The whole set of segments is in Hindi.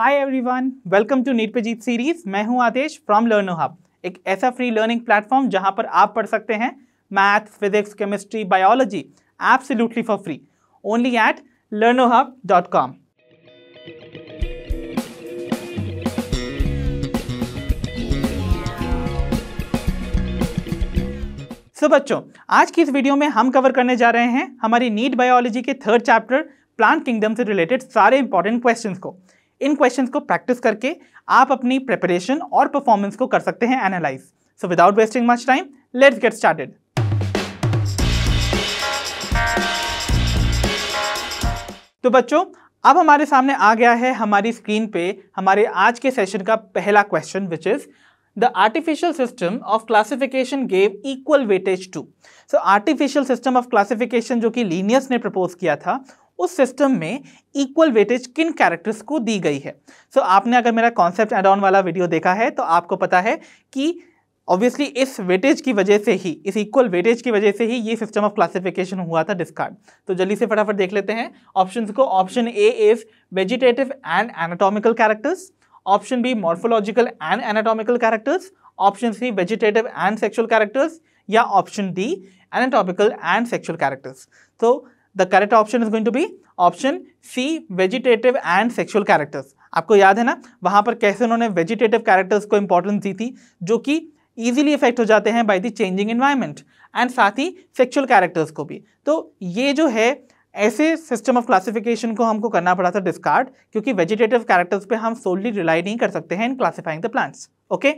Hi everyone welcome to NEET series मैं हूं आदेश फ्रॉम लर्नो हब एक ऐसा फ्री लर्निंग प्लेटफॉर्म जहां पर आप पढ़ सकते हैं math physics chemistry biology absolutely for free only at learno hub dot com so बच्चों आज की इस वीडियो में हम कवर करने जा रहे हैं हमारी नीट बायोलॉजी के थर्ड चैप्टर प्लांट किंगडम से रिलेटेड सारे इंपॉर्टेंट क्वेश्चंस को इन क्वेश्चन को प्रैक्टिस करके आप अपनी प्रिपरेशन और परफॉर्मेंस को कर सकते हैं analyse so without wasting much time let's get started तो बच्चों अब हमारे सामने आ गया है हमारी स्क्रीन पे हमारे आज के सेशन का पहला question which is the artificial system of classification gave equal weightage to so artificial system of classification जो कि लीनियस ने प्रपोज किया था उस सिस्टम में इक्वल वेटेज किन कैरेक्टर्स को दी गई है सो so, आपने अगर मेरा कॉन्सेप्ट एड ऑन वाला वीडियो देखा है तो आपको पता है कि ऑब्वियसली इस वेटेज की वजह से ही इस इक्वल वेटेज की वजह से ही ये सिस्टम ऑफ क्लासिफिकेशन हुआ था डिस्कार्ड तो जल्दी से फटाफट देख लेते हैं ऑप्शन को option A is vegetative and anatomical characters option B morphological and anatomical characters option C vegetative and sexual characters या option D anatomical and sexual characters तो the correct option is going to be option C vegetative and sexual characters आपको याद है ना वहाँ पर कैसे उन्होंने वेजिटेटिव कैरेक्टर्स को इंपॉर्टेंस दी थी जो कि ईजिली इफेक्ट हो जाते हैं by the changing environment and साथ ही सेक्शुअल कैरेक्टर्स को भी तो ये जो है ऐसे सिस्टम ऑफ क्लासिफिकेशन को हमको करना पड़ा था डिस्कार्ड क्योंकि वेजिटेटिव कैरेक्टर्स पे हम सोलली रिलाई नहीं कर सकते हैं in classifying the plants okay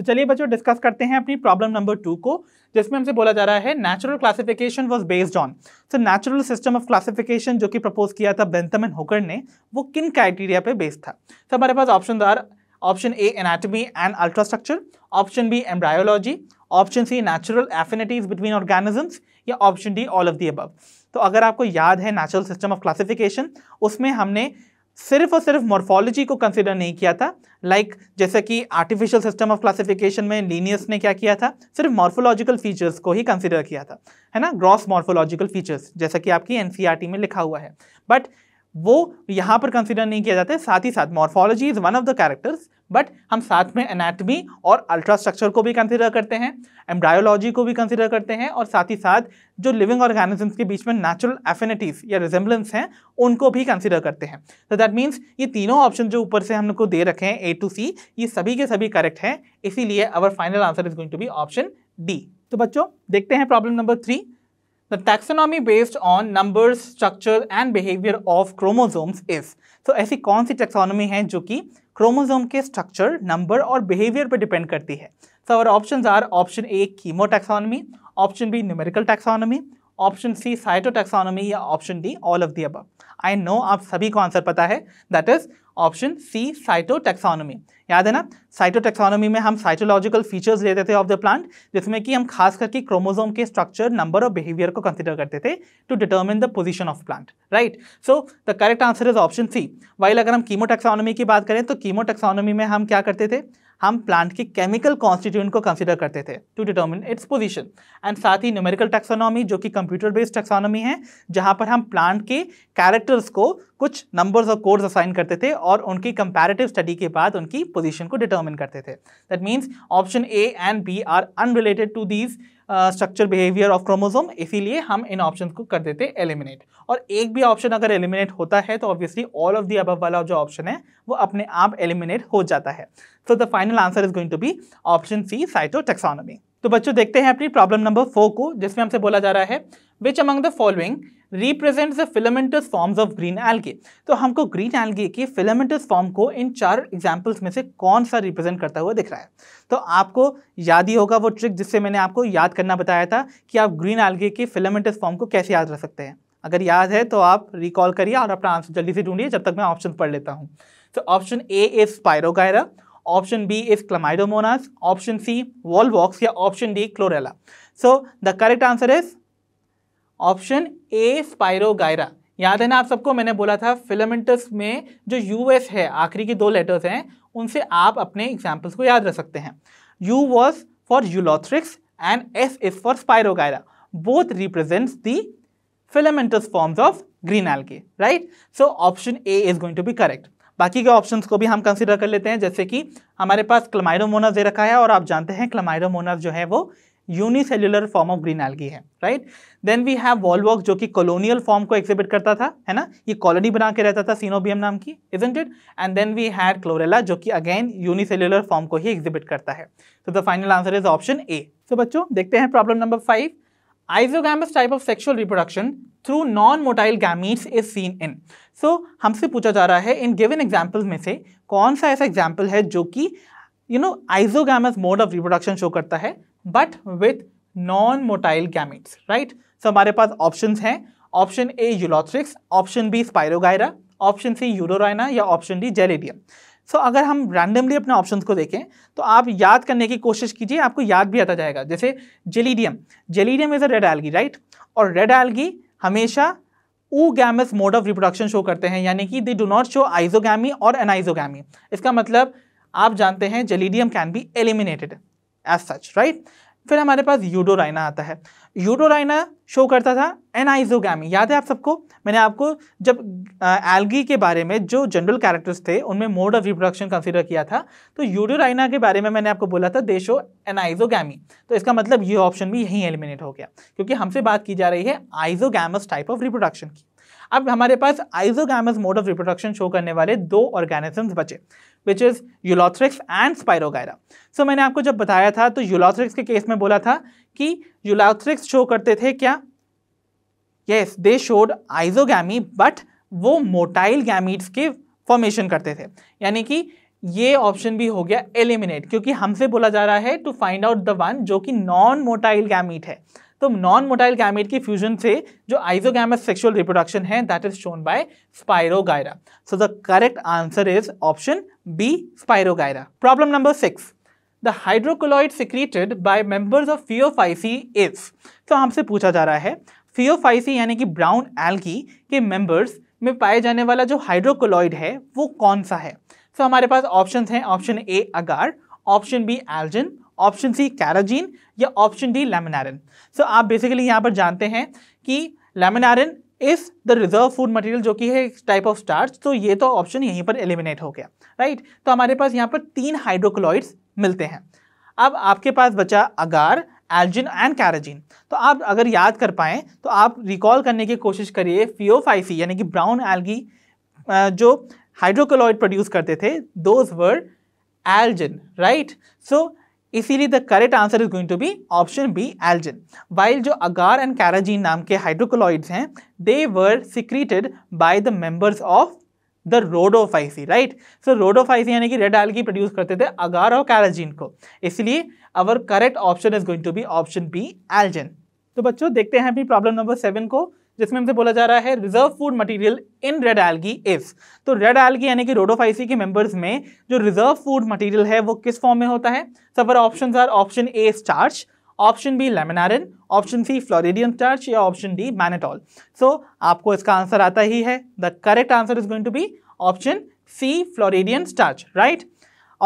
तो चलिए बच्चों डिस्कस करते हैं अपनी प्रॉब्लम नंबर टू को जिसमें हमसे बोला जा रहा है natural classification was based on so natural system of classification जो कि प्रपोज किया था बेंथम एंड होकर ने वो किन क्राइटेरिया पे बेस्ड था तो हमारे पास option are option A anatomy and ultrastructure option B embryology option C natural affinities between organisms या option D all of the above तो अगर आपको याद है नेचुरल सिस्टम ऑफ क्लासिफिकेशन उसमें हमने सिर्फ और सिर्फ मॉर्फोलॉजी को कंसिडर नहीं किया था लाइक like, जैसे कि आर्टिफिशियल सिस्टम ऑफ क्लासिफिकेशन में लीनियस ने क्या किया था सिर्फ मॉर्फोलॉजिकल फीचर्स को ही कंसिडर किया था है ना ग्रॉस मॉर्फोलॉजिकल फीचर्स जैसा कि आपकी एन e में लिखा हुआ है बट वो यहाँ पर कंसिडर नहीं किया जाता है साथ ही साथ morphology is one of the characters but हम साथ में एनाटमी और अल्ट्रास्ट्रक्चर को भी कंसिडर करते हैं एम्ब्रायोलॉजी को भी कंसिडर करते हैं और साथ ही साथ जो लिविंग ऑर्गेनिजम्स के बीच में नेचुरल एफिनिटीज़ या रिजेम्बलेंस हैं उनको भी कंसिडर करते हैं तो दैट मीन्स ये तीनों ऑप्शन जो ऊपर से हम को दे रखे हैं ए टू सी ये सभी के सभी करेक्ट हैं इसीलिए our final answer is going to be option D तो बच्चों देखते हैं problem number three the taxonomy based on numbers structure and behaviour of chromosomes is तो ऐसी कौन सी टैक्सोनॉमी है जो कि क्रोमोसोम के स्ट्रक्चर नंबर और बिहेवियर पर डिपेंड करती है सो और option are option A chemotaxonomy option B numerical taxonomy option C cyto या option D all of the above I know आप सभी को आंसर पता है that is option C cytotaxonomy याद है ना साइटोटेक्सोनोमी में हम साइटोलॉजिकल फीचर्स लेते थे ऑफ द प्लांट जिसमें कि हम खास करके क्रोमोजोम के स्ट्रक्चर नंबर और बिहेवियर को कंसिडर करते थे to determine the position of plant right so the correct answer is option C while अगर हम कीमोटेक्सोनोमी की बात करें तो कीमोटेक्सोनोमी में हम क्या करते थे हम प्लांट के केमिकल कॉन्स्टिट्यूंट को कंसिडर करते थे to determine its position and साथ ही न्यूमेरिकल टेक्सोनॉमी जो कि कंप्यूटर बेस्ड टेक्सोनॉमी है जहाँ पर हम प्लांट के कैरेक्टर्स को कुछ नंबर्स और कोर्स असाइन करते थे और उनकी कंपेरेटिव स्टडी के बाद उनकी पोजिशन को डिटर्मिन करते थे that means option A and B are unrelated to these structure behaviour of chromosome इसीलिए हम इन ऑप्शन को कर देते हैं एलिमिनेट और एक भी ऑप्शन अगर एलिमिनेट होता है तो ऑब्वियसली ऑल ऑफ दी अब वाला जो ऑप्शन है वो अपने आप एलिमिनेट हो जाता है so the final answer is going to be option C cytotaxonomy तो बच्चों देखते हैं अपनी प्रॉब्लम नंबर फोर को जिसमें हमसे बोला जा रहा है which among the following represent the filamentous forms of green algae तो हमको ग्रीन एल्गे की फिलामेंटस फॉर्म को इन चार एग्जाम्पल्स में से कौन सा रिप्रेजेंट करता हुआ दिख रहा है तो आपको याद ही होगा वो ट्रिक जिससे मैंने आपको याद करना बताया था कि आप ग्रीन एल्गे के फिलामेंटस फॉर्म को कैसे याद रख सकते हैं अगर याद है तो आप रिकॉल करिए और अपना आंसर जल्दी से ढूंढिए जब तक मैं ऑप्शन पढ़ लेता हूँ तो option A is Spirogyra option B is Chlamydomonas option C wallbox या option D Chlorella so the correct answer is option A Spirogyra याद है ना आप सबको मैंने बोला था फिलामेंटस में जो यूएस है आखिरी के दो लेटर्स हैं उनसे आप अपने एग्जाम्पल्स को याद रख सकते हैं U was for Ulothrix and S is for Spirogyra both represents the filamentous forms of green algae right so option A is going to be correct बाकी के ऑप्शंस को भी हम कंसिडर कर लेते हैं जैसे कि हमारे पास क्लमाइरोमोनास दे रखा है और आप जानते हैं क्लमाइरोमोनास जो है वो unicellular form of green algae है right then we have Volvox जो कि कॉलोनियल फॉर्म को एग्जिबिट करता था है ना ये कॉलोनी बना के रहता था सीनोबियम नाम की isn't it and then we had Chlorella जो कि अगेन यूनिसेल्यूलर फॉर्म को ही एग्जिबिट करता है तो the final answer is option A तो बच्चों देखते हैं problem number five isogamous type of sexual reproduction through non motile gametes is seen in so हमसे पूछा जा रहा है इन गिवन एग्जाम्पल में से कौन सा ऐसा एग्जाम्पल है जो कि you know isogamous mode of reproduction show करता है but with non motile gametes right so हमारे पास ऑप्शन हैं option A Ulothrix option B Spirogyra option C यूरोना या option D Gelidium so so, अगर हम रैंडमली अपने ऑप्शंस को देखें तो आप याद करने की कोशिश कीजिए आपको याद भी आता जाएगा जैसे Gelidium Gelidium is a red algae right और रेड एल्गी हमेशा oogamous mode of reproduction show करते हैं यानी कि they do not show isogamy और एनाइजोगी इसका मतलब आप जानते हैं Gelidium can be eliminated as such right फिर हमारे पास यूडोराइना आता है यूडोराइना शो करता था एनाइजोगी याद है आप सबको मैंने आपको जब एल्गी के बारे में जो जनरल कैरेक्टर्स थे उनमें मोड ऑफ रिप्रोडक्शन कंसिडर किया था तो यूडोराइना के बारे में मैंने आपको बोला था देशो एनाइजोगी तो इसका मतलब ये ऑप्शन भी यहीं एलिमिनेट हो गया क्योंकि हमसे बात की जा रही है आइजोगैमस टाइप ऑफ रिप्रोडक्शन की अब हमारे पास isogamous mode of reproduction show करने वाले दो ऑर्गेनिजम्स बचे which is Ulothrix and Spirogyra so मैंने आपको जब बताया था तो यूलॉथ्रिक्स के केस में बोला था कि यूलॉथ्रिक्स शो करते थे क्या yes they showed isogamy but वो मोटाइल गैमीट्स के फॉर्मेशन करते थे यानी कि ये ऑप्शन भी हो गया एलिमिनेट क्योंकि हमसे बोला जा रहा है to find out the one जो कि नॉन मोटाइल गैमीट है तो नॉन मोटाइल गैमेट की फ्यूजन से जो आइजोगैमस सेक्सुअल रिप्रोडक्शन है that is shown by Spirogyra so the correct answer is option B Spirogyra problem number six the hydrocolloid secreted by members of Phaeophyceae is तो हमसे पूछा जा रहा है फियोफाइसी यानी कि ब्राउन एल्गी के मेंबर्स में पाए जाने वाला जो हाइड्रोकोलॉइड है वो कौन सा है सो so, हमारे पास ऑप्शन हैं option A agar option B algin option C carrageenan या ऑप्शन डी लेमिनारिन सो आप बेसिकली यहाँ पर जानते हैं कि laminarin is the reserve food material जो कि है टाइप ऑफ स्टार्च तो ये तो ऑप्शन यहीं पर एलिमिनेट हो गया राइट right? तो हमारे पास यहाँ पर तीन हाइड्रोक्लोइड्स मिलते हैं अब आपके पास बचा अगार एल्जिन एंड कैराजिन तो आप अगर याद कर पाएँ तो आप रिकॉल करने की कोशिश करिए फियोफाइसी यानी कि ब्राउन एल्गी जो हाइड्रोक्लोइड प्रोड्यूस करते थे those were algin right so इसीलिए the correct answer is going to be option B algin while जो अगार एंड कैराजीन नाम के हाइड्रोकोलॉइड्स हैं they were secreted by the members of the Rhodophyceae right so Rhodophyceae यानी कि रेड एल्गी प्रोड्यूस करते थे अगार और कैराजीन को इसलिए our correct option is going to be option B algin तो बच्चों देखते हैं अभी प्रॉब्लम नंबर सेवन को जिसमें हमसे बोला जा रहा है reserve food material in red algae is तो रेड एल्गी यानी कि रोडोफाइसी के मेंबर्स में जो रिजर्व फूड मटेरियल है वो किस फॉर्म में होता है सफर option are option A starch option B laminarin option C floridean starch या ऑप्शन डी मैनेटॉल सो आपको इसका आंसर आता ही है the correct answer is going to be option C floridean starch right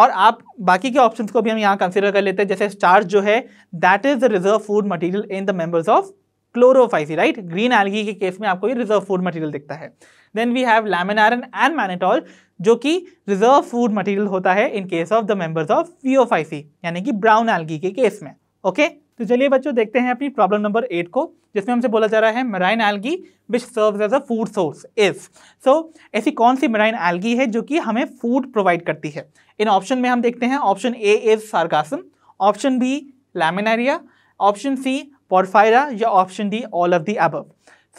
और आप बाकी के ऑप्शंस को भी हम यहाँ कंसीडर कर लेते हैं जैसे स्टार्च जो है that is the reserve food material in the members of Chlorophyceae right green algae के केस में आपको ये रिजर्व फूड मटेरियल दिखता है then we have laminarin and mannitol जो कि रिजर्व फूड मटेरियल होता है in case of the members of Phaeophyceae यानी कि ब्राउन एल्गी के केस में ओके okay? तो चलिए बच्चों देखते हैं अपनी प्रॉब्लम नंबर एट को जिसमें हमसे बोला जा रहा है marine algae which serves as a food source is so ऐसी कौन सी मराइन एल्गी है जो कि हमें फूड प्रोवाइड करती है इन ऑप्शन में हम देखते हैं option A is Sargassum option B Laminaria option C Porphyra या option D all of the above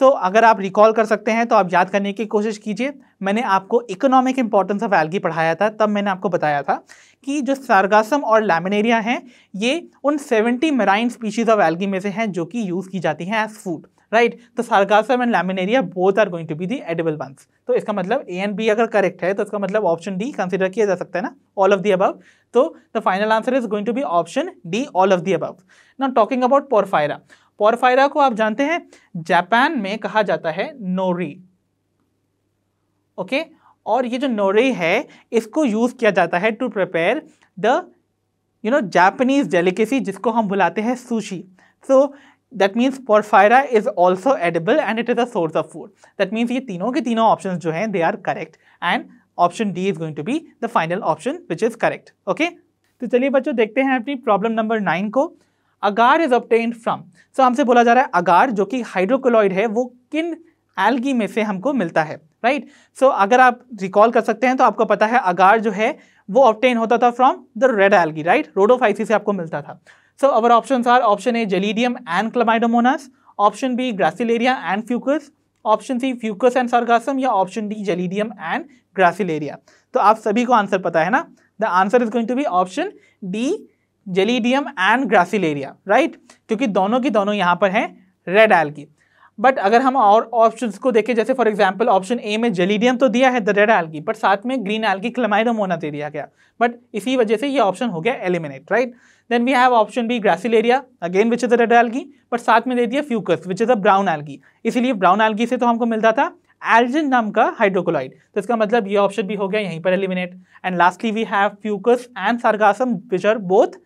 so अगर आप रिकॉल कर सकते हैं तो आप याद करने की कोशिश कीजिए मैंने आपको इकोनॉमिक इंपॉर्टेंस ऑफ एल्गी पढ़ाया था तब मैंने आपको बताया था कि जो सार्गासम और लैमिनेरिया हैं ये उन 70 मेराइन स्पीशीज ऑफ एल्गी में से हैं जो कि यूज़ की जाती हैं एज फूड राइट तो Sargassum and Laminaria both are going to be the edible ones तो इसका मतलब ए एंड बी अगर करेक्ट है तो इसका मतलब ऑप्शन डी कंसिडर किया जा सकता है ना ऑल ऑफ दी अबव तो the final answer is going to be option D all of the above. Now talking about Porphyra Porphyra को आप जानते हैं जापान में कहा जाता है नोरी ओके okay? और ये जो नोरी है इसको यूज़ किया जाता है to prepare the you know Japanese delicacy जिसको हम बुलाते हैं sushi so that means Porphyra is also edible and it is a source of food that means ये तीनों के तीनों ऑप्शन जो हैं they are correct and option D is going to be the final option which is correct okay तो चलिए बच्चों देखते हैं अपनी प्रॉब्लम नंबर नाइन को agar is obtained from so हमसे बोला जा रहा है अगार जो कि हाइड्रोक्लोइड है वो किन एल्गी में से हमको मिलता है राइट right? सो so, अगर आप रिकॉल कर सकते हैं तो आपको पता है अगार जो है वो ऑप्टेन होता था from the red algae right Rhodophyceae से आपको मिलता था so our option are option A Gelidium and Chlamydomonas option B Gracilaria and Fucus option C Fucus and Sargassum या option D Gelidium and Gracilaria तो आप सभी को आंसर पता है ना the answer is going to be option D Gelidium and Gracilaria right क्योंकि दोनों की दोनों यहाँ पर हैं रेड की बट अगर हम और ऑप्शन को देखें जैसे फॉर एग्जाम्पल ऑप्शन ए में जेलीडियम तो दिया है द रेड एल्गी बट साथ में ग्रीन एल्गी क्लमाइडोमोना दे दिया गया बट इसी वजह से ये ऑप्शन हो गया eliminate right right? Then we have option B Gracilaria again which is a red algae but साथ में दे दिया Fucus which is a brown algae इसीलिए ब्राउन एल्गी से तो हमको मिलता था एल्जिन नाम का हाइड्रोकोलाइड तो इसका मतलब ये ऑप्शन भी हो गया यहीं पर eliminate and lastly we have fucus and sargassum which are both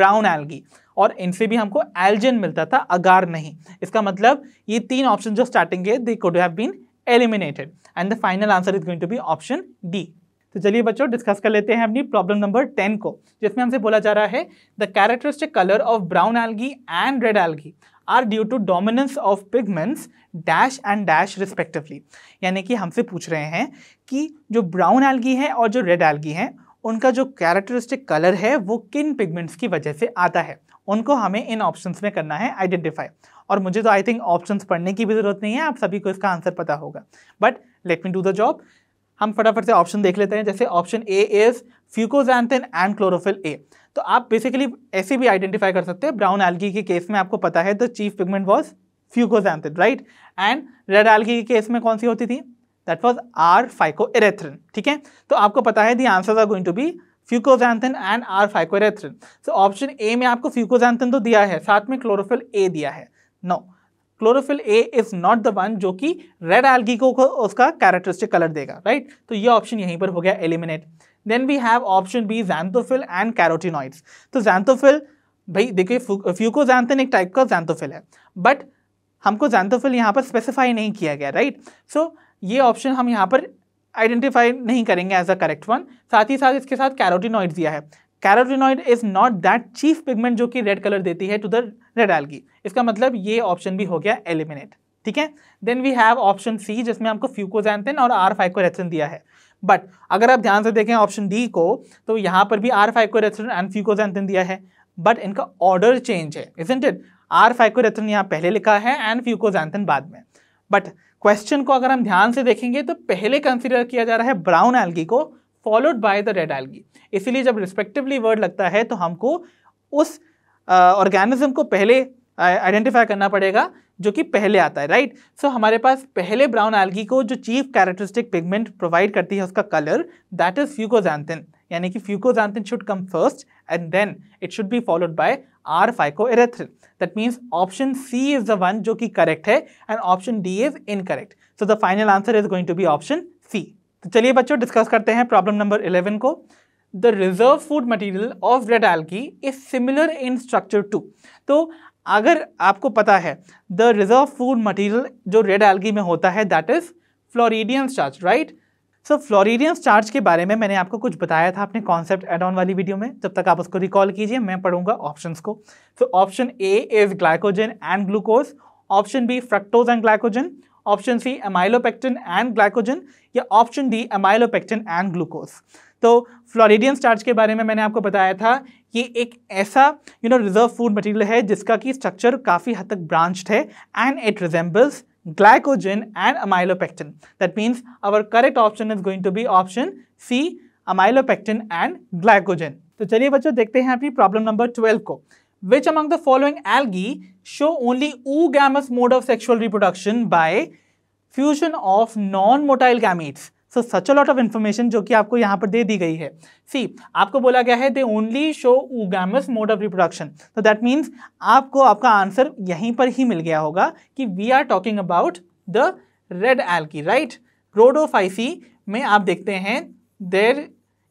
brown algae और इनसे भी हमको एल्जिन मिलता था अगार नहीं इसका मतलब ये तीन ऑप्शन जो स्टार्टिंग है they could have been eliminated and the final answer is going to be option D तो चलिए बच्चों डिस्कस कर लेते हैं अपनी प्रॉब्लम नंबर टेन को जिसमें हमसे बोला जा रहा है the characteristic colour of brown algae and red algae are due to dominance of pigments dash and dash respectively यानी कि हमसे पूछ रहे हैं कि जो ब्राउन एल्गी है और जो रेड एल्गी है उनका जो कैरेक्टरिस्टिक कलर है वो किन पिगमेंट्स की वजह से आता है उनको हमें इन ऑप्शंस में करना है आइडेंटिफाई और मुझे तो आई थिंक ऑप्शंस पढ़ने की भी ज़रूरत नहीं है आप सभी को इसका आंसर पता होगा but let me do the job हम फटाफट से ऑप्शन देख लेते हैं जैसे option A is fucoxanthin and chlorophyll A तो आप बेसिकली ऐसे भी आइडेंटिफाई कर सकते हैं ब्राउन एल्गी के केस में आपको पता है the chief pigment was fucoxanthin right and red algae के केस में कौन सी होती थी that was R phycoerythrin ठीक है तो आपको पता है the answer are going to be fucoxanthin and R phycoerythrin so option A में आपको फ्यूकोजैंथिन तो दिया है साथ में क्लोरोफिल ए दिया है no no. Chlorophyll A is not the one जो कि रेड एल्गी को उसका कैरेक्टरिस्टिक कलर देगा राइट right? तो ये ऑप्शन यहीं पर हो गया eliminate then we have option B xanthophyll and carotenoids तो जैंथोफिल भाई देखिए फ्यूकोजैंथन एक टाइप का जैंथोफिल है बट हमको जैंथोफिल यहाँ पर स्पेसिफाई नहीं किया गया राइट right? सो so, ये ऑप्शन हम यहाँ पर आइडेंटिफाई नहीं करेंगे एज अ करेक्ट वन साथ ही साथ इसके साथ कैरोटिनॉइड दिया है carotenoid is not that chief pigment जो कि रेड कलर देती है टू द रेड एल्गी इसका मतलब ये ऑप्शन भी हो गया एलिमिनेट ठीक है then we have option C जिसमें आपको फ्यूकोजैंथिन और आर फाइकोरेथ्रिन दिया है बट अगर आप ध्यान से देखें ऑप्शन डी को तो यहाँ पर भी आर फाइकोरेथ्रिन एंड फ्यूकोजैंथिन दिया है बट इनका ऑर्डर चेंज है इज इट आर फाइकोरेथ्रिन यहाँ पहले लिखा है एंड फ्यूकोजैंथिन बाद में बट क्वेश्चन को अगर हम ध्यान से देखेंगे तो पहले कंसिडर किया जा रहा है ब्राउन एल्गी को followed by the red algae इसीलिए जब रिस्पेक्टिवली वर्ड लगता है तो हमको उस ऑर्गेनिज्म uh, को पहले आइडेंटिफाई करना पड़ेगा जो कि पहले आता है राइट right? सो so, हमारे पास पहले ब्राउन एल्गी को जो चीफ कैरेक्टरिस्टिक पिगमेंट प्रोवाइड करती है उसका कलर दैट इज फ्यूकोजैंथिन यानी कि fucoxanthin should come first and then it should be followed by R phycoerythrin that means option C is the one जो कि करेक्ट है and option D is incorrect so the final answer is going to be option C तो चलिए बच्चों डिस्कस करते हैं प्रॉब्लम नंबर 11 को the reserve food material of red algae is similar in structure to तो अगर आपको पता है द रिजर्व फूड मटेरियल जो रेड एल्गी में होता है that is floridean starch right so floridean starch के बारे में मैंने आपको कुछ बताया था अपने कॉन्सेप्ट एड ऑन वाली वीडियो में जब तक आप उसको रिकॉल कीजिए मैं पढ़ूंगा ऑप्शंस को so option A is glycogen and glucose option B fructose and glycogen option C amylopectin and glycogen या option D amylopectin and glucose तो फ्लोरिडियन स्टार्च के बारे में मैंने आपको बताया था ये एक ऐसा you know reserve food material है जिसका कि स्ट्रक्चर काफ़ी हद तक ब्रांच्ड है and it resembles glycogen and amylopectin that means our correct option is going to be option C amylopectin and glycogen तो चलिए बच्चों देखते हैं अपनी प्रॉब्लम नंबर ट्वेल्व को Which among the following algae show only oogamous mode of sexual reproduction by fusion of non-motile gametes? So such a lot of information जो कि आपको यहाँ पर दे दी गई है सी आपको बोला गया है they only show oogamous mode of reproduction तो दैट मीन्स आपको आपका आंसर यहीं पर ही मिल गया होगा कि we are talking about the red algae right Rhodophyceae में आप देखते हैं there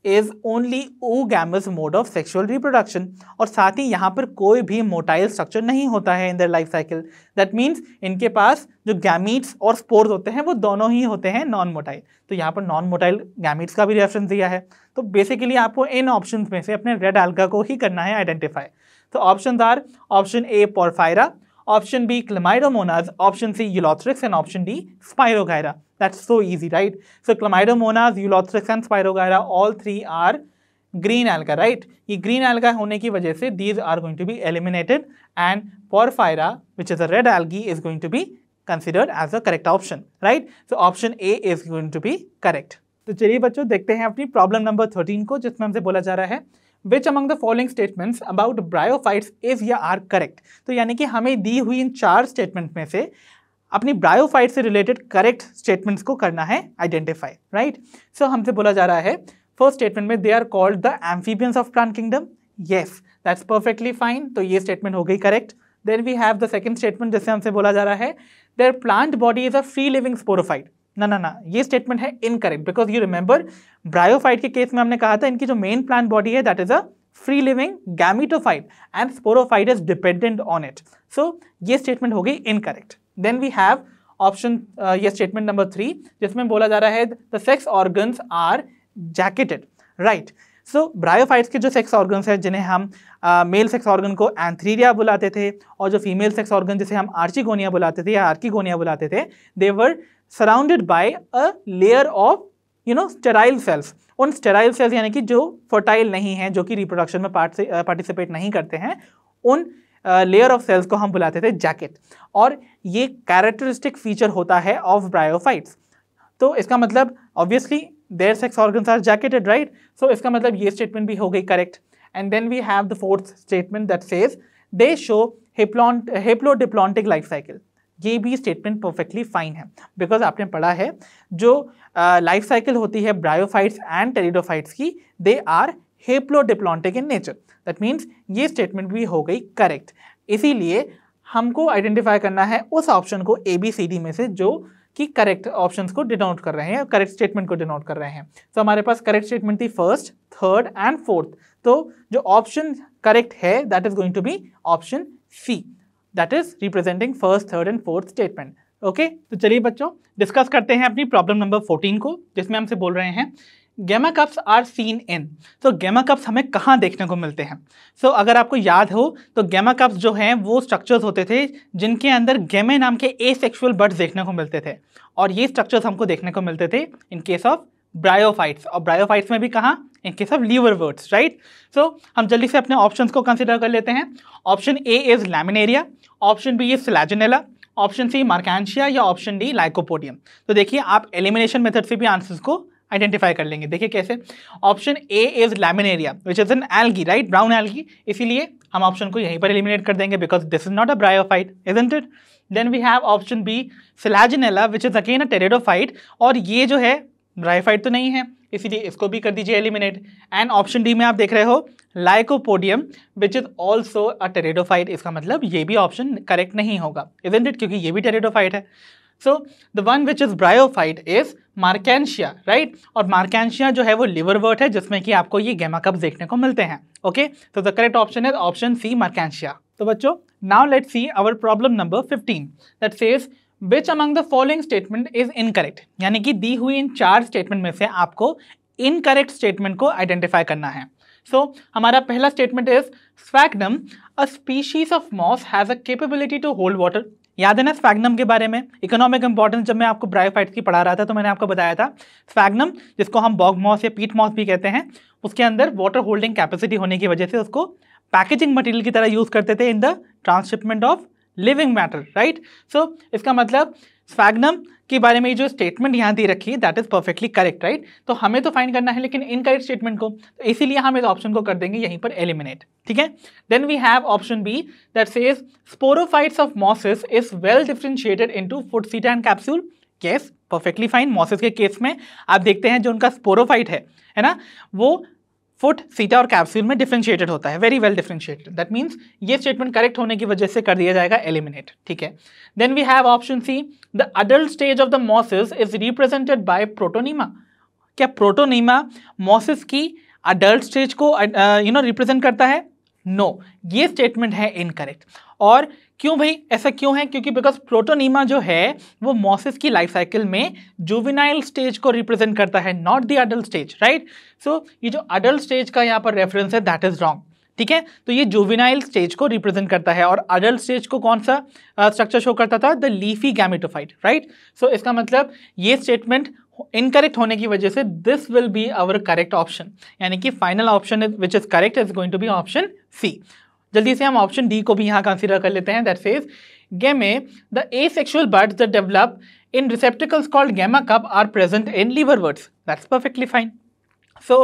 is only oogamous mode of sexual reproduction और साथ ही यहाँ पर कोई भी मोटाइल स्ट्रक्चर नहीं होता है in their life cycle that means इनके पास जो गैमिट्स और स्पोर्स होते हैं वो दोनों ही होते हैं नॉन मोटाइल तो यहाँ पर नॉन मोटाइल गैमिट्स का भी रेफरेंस दिया है तो बेसिकली आपको इन ऑप्शन में से अपने रेड एल्गा को ही करना है आइडेंटिफाई तो option are option A porphyra option B chlamydomonas option C ulothrix and option d spirogyra that's so easy right so chlamydomonas ulothrix and spirogyra all three are green alga right ये ग्रीन एल्गा होने की वजह से these are going to be eliminated and porphyra which is a red algae is going to be considered as a correct option right so option A is going to be correct तो चलिए बच्चों देखते हैं अपनी प्रॉब्लम नंबर थर्टीन को जिसमें हमसे बोला जा रहा है which among the following statements about bryophytes is या आर करेक्ट तो यानी कि हमें दी हुई इन चार स्टेटमेंट में से अपनी ब्रायोफाइट से रिलेटेड करेक्ट स्टेटमेंट्स को करना है आइडेंटिफाई राइट सो हमसे बोला जा रहा है फर्स्ट स्टेटमेंट में they are called the amphibians of plant kingdom yes that's perfectly fine तो ये स्टेटमेंट हो गई correct then we have the second statement जिससे हमसे बोला जा रहा है their plant body is a free living sporophyte ना ना ना ये स्टेटमेंट है incorrect because you remember bryophyte के केस में हमने कहा था इनकी जो मेन प्लांट बॉडी है that is a free living gametophyte and sporophyte is dependent on it so ये स्टेटमेंट होगी incorrect then we have option ये स्टेटमेंट नंबर थ्री जिसमें बोला जा रहा है the sex organs are jacketed right so bryophytes के जो सेक्स ऑर्गन्स हैं जिन्हें हम मेल सेक्स ऑर्गन को एंथ्रीरिया बुलाते थे और जो फीमेल सेक्स ऑर्गन जिसे हम आर्चिगोनिया बुलाते थे या आर्कीगोनिया बुलाते थे they were surrounded by a layer of you know sterile cells उन स्टेराइल सेल्स यानी कि जो फर्टाइल नहीं है जो कि रिप्रोडक्शन में पार्ट पार्टिसिपेट नहीं करते हैं उन लेयर ऑफ सेल्स को हम बुलाते थे जैकेट और ये कैरेक्टरिस्टिक फीचर होता है ऑफ ब्रायोफाइट्स तो इसका मतलब obviously their sex organs are jacketed right so इसका मतलब ये स्टेटमेंट भी हो गई correct and then we have the fourth statement that says they show haplont haplodiplontic life cycle ये भी स्टेटमेंट परफेक्टली फाइन है बिकॉज आपने पढ़ा है जो लाइफ uh, साइकिल होती है ब्रायोफाइट्स एंड टेरिडोफाइट्स की they are haplodiplontic in nature that means ये स्टेटमेंट भी हो गई करेक्ट इसीलिए हमको आइडेंटिफाई करना है उस ऑप्शन को ए बी सी डी में से जो कि करेक्ट ऑप्शन को डिनोट कर रहे हैं करेक्ट स्टेटमेंट को डिनोट कर रहे हैं तो so, हमारे पास करेक्ट स्टेटमेंट थी फर्स्ट थर्ड एंड फोर्थ तो जो ऑप्शन करेक्ट है that is going to be option C that is representing first third and fourth statement okay तो चलिए बच्चों डिस्कस करते हैं अपनी प्रॉब्लम नंबर 14 को जिसमें हमसे बोल रहे हैं gemma cups are seen in so gemma cups हमें कहाँ देखने को मिलते हैं सो so, अगर आपको याद हो तो गेमा कप्स जो हैं वो स्ट्रक्चर्स होते थे जिनके अंदर गेमे नाम के ए सेक्शुअल बर्ड्स देखने को मिलते थे और ये स्ट्रक्चर्स हमको देखने को मिलते थे इन केस ऑफ ब्रायोफाइट्स और ब्रायोफाइट्स में भी कहाँ in case of liverworts right so हम जल्दी से अपने ऑप्शन को कंसिडर कर लेते हैं option A is laminaria option B is selaginella option C marchantia या ऑप्शन डी लाइकोपोडियम तो देखिए आप एलिमिनेशन मेथड से भी आंसर्स को आइडेंटिफाई कर लेंगे देखिए कैसे option A is laminaria which is an algae right brown algae इसीलिए हम ऑप्शन को यहीं पर एलिमिनेट कर देंगे because this is not a bryophyte is it then we have option B selaginella which is again a pteridophyte और ये जो है ब्राइफाइड तो नहीं है इसीलिए इसको भी कर दीजिए एलिमिनेट एंड ऑप्शन डी में आप देख रहे हो lycopodium which is also a pteridophyte इसका मतलब ये भी ऑप्शन करेक्ट नहीं होगा इजेंट इट क्योंकि ये भी टेरेडोफाइट है so the one which is bryophyte is मार्केशिया राइट और मार्कैंशिया जो है वो लिवर वर्ट है जिसमें कि आपको ये गेमा कप देखने को मिलते हैं ओके तो the correct option is option C marchantia तो बच्चों now let see our problem number fifteen that says which among the following statement is incorrect यानी कि दी हुई इन चार स्टेटमेंट में से आपको इनकरेक्ट स्टेटमेंट को आइडेंटिफाई करना है सो so, हमारा पहला statement is sphagnum a species of moss has a capability to hold water याद है ना स्वैगनम के बारे में इकोनॉमिक इंपॉर्टेंस जब मैं आपको ब्रायोफाइट्स की पढ़ा रहा था तो मैंने आपको बताया था स्वैगनम जिसको हम बॉग मॉस या पीट मॉस भी कहते हैं उसके अंदर वाटर होल्डिंग कैपेसिटी होने की वजह से उसको पैकेजिंग मटेरियल की तरह यूज़ करते थे in the transshipment of living matter right so इसका मतलब स्फैग्नम के बारे में जो स्टेटमेंट यहाँ दे रखी है that is perfectly correct right तो हमें तो फाइंड करना है लेकिन इनकरेक्ट स्टेटमेंट को तो इसीलिए हम इस ऑप्शन को कर देंगे यहीं पर एलिमिनेट ठीक है then we have option B that says sporophytes of mosses is well differentiated into foot seta and capsule case perfectly fine mosses के केस में आप देखते हैं जो उनका स्पोरोफाइट है है ना वो फुट सीटा और कैप्सूल में डिफ्रेंशिएटेड होता है very well differentiated that means ये स्टेटमेंट करेक्ट होने की वजह से कर दिया जाएगा एलिमिनेट ठीक है then we have option C the adult stage of the mosses is represented by protonema क्या प्रोटोनीमा मॉसिस की अडल्ट स्टेज को यू नो रिप्रेजेंट करता है नो no, ये स्टेटमेंट है इनकरेक्ट और क्यों भाई ऐसा क्यों है क्योंकि बिकॉज प्रोटोनीमा जो है वो मॉसिस की लाइफ साइकिल में जुविनाइल स्टेज को रिप्रेजेंट करता है not the adult stage right so ये जो अडल्ट स्टेज का यहाँ पर रेफरेंस है दैट इज रॉन्ग ठीक है तो ये जुविनाइल स्टेज को रिप्रेजेंट करता है और अडल्ट स्टेज को कौन सा स्ट्रक्चर शो करता था the leafy gametophyte right so इसका मतलब ये स्टेटमेंट इनकरेक्ट होने की वजह से this will be our correct option यानी कि final option which is correct is going to be option C जल्दी से हम ऑप्शन डी को भी यहाँ कंसिडर कर लेते हैं that is gemmae the asexual buds the develop in receptacles called gemma cup are present in liverworts that's perfectly fine so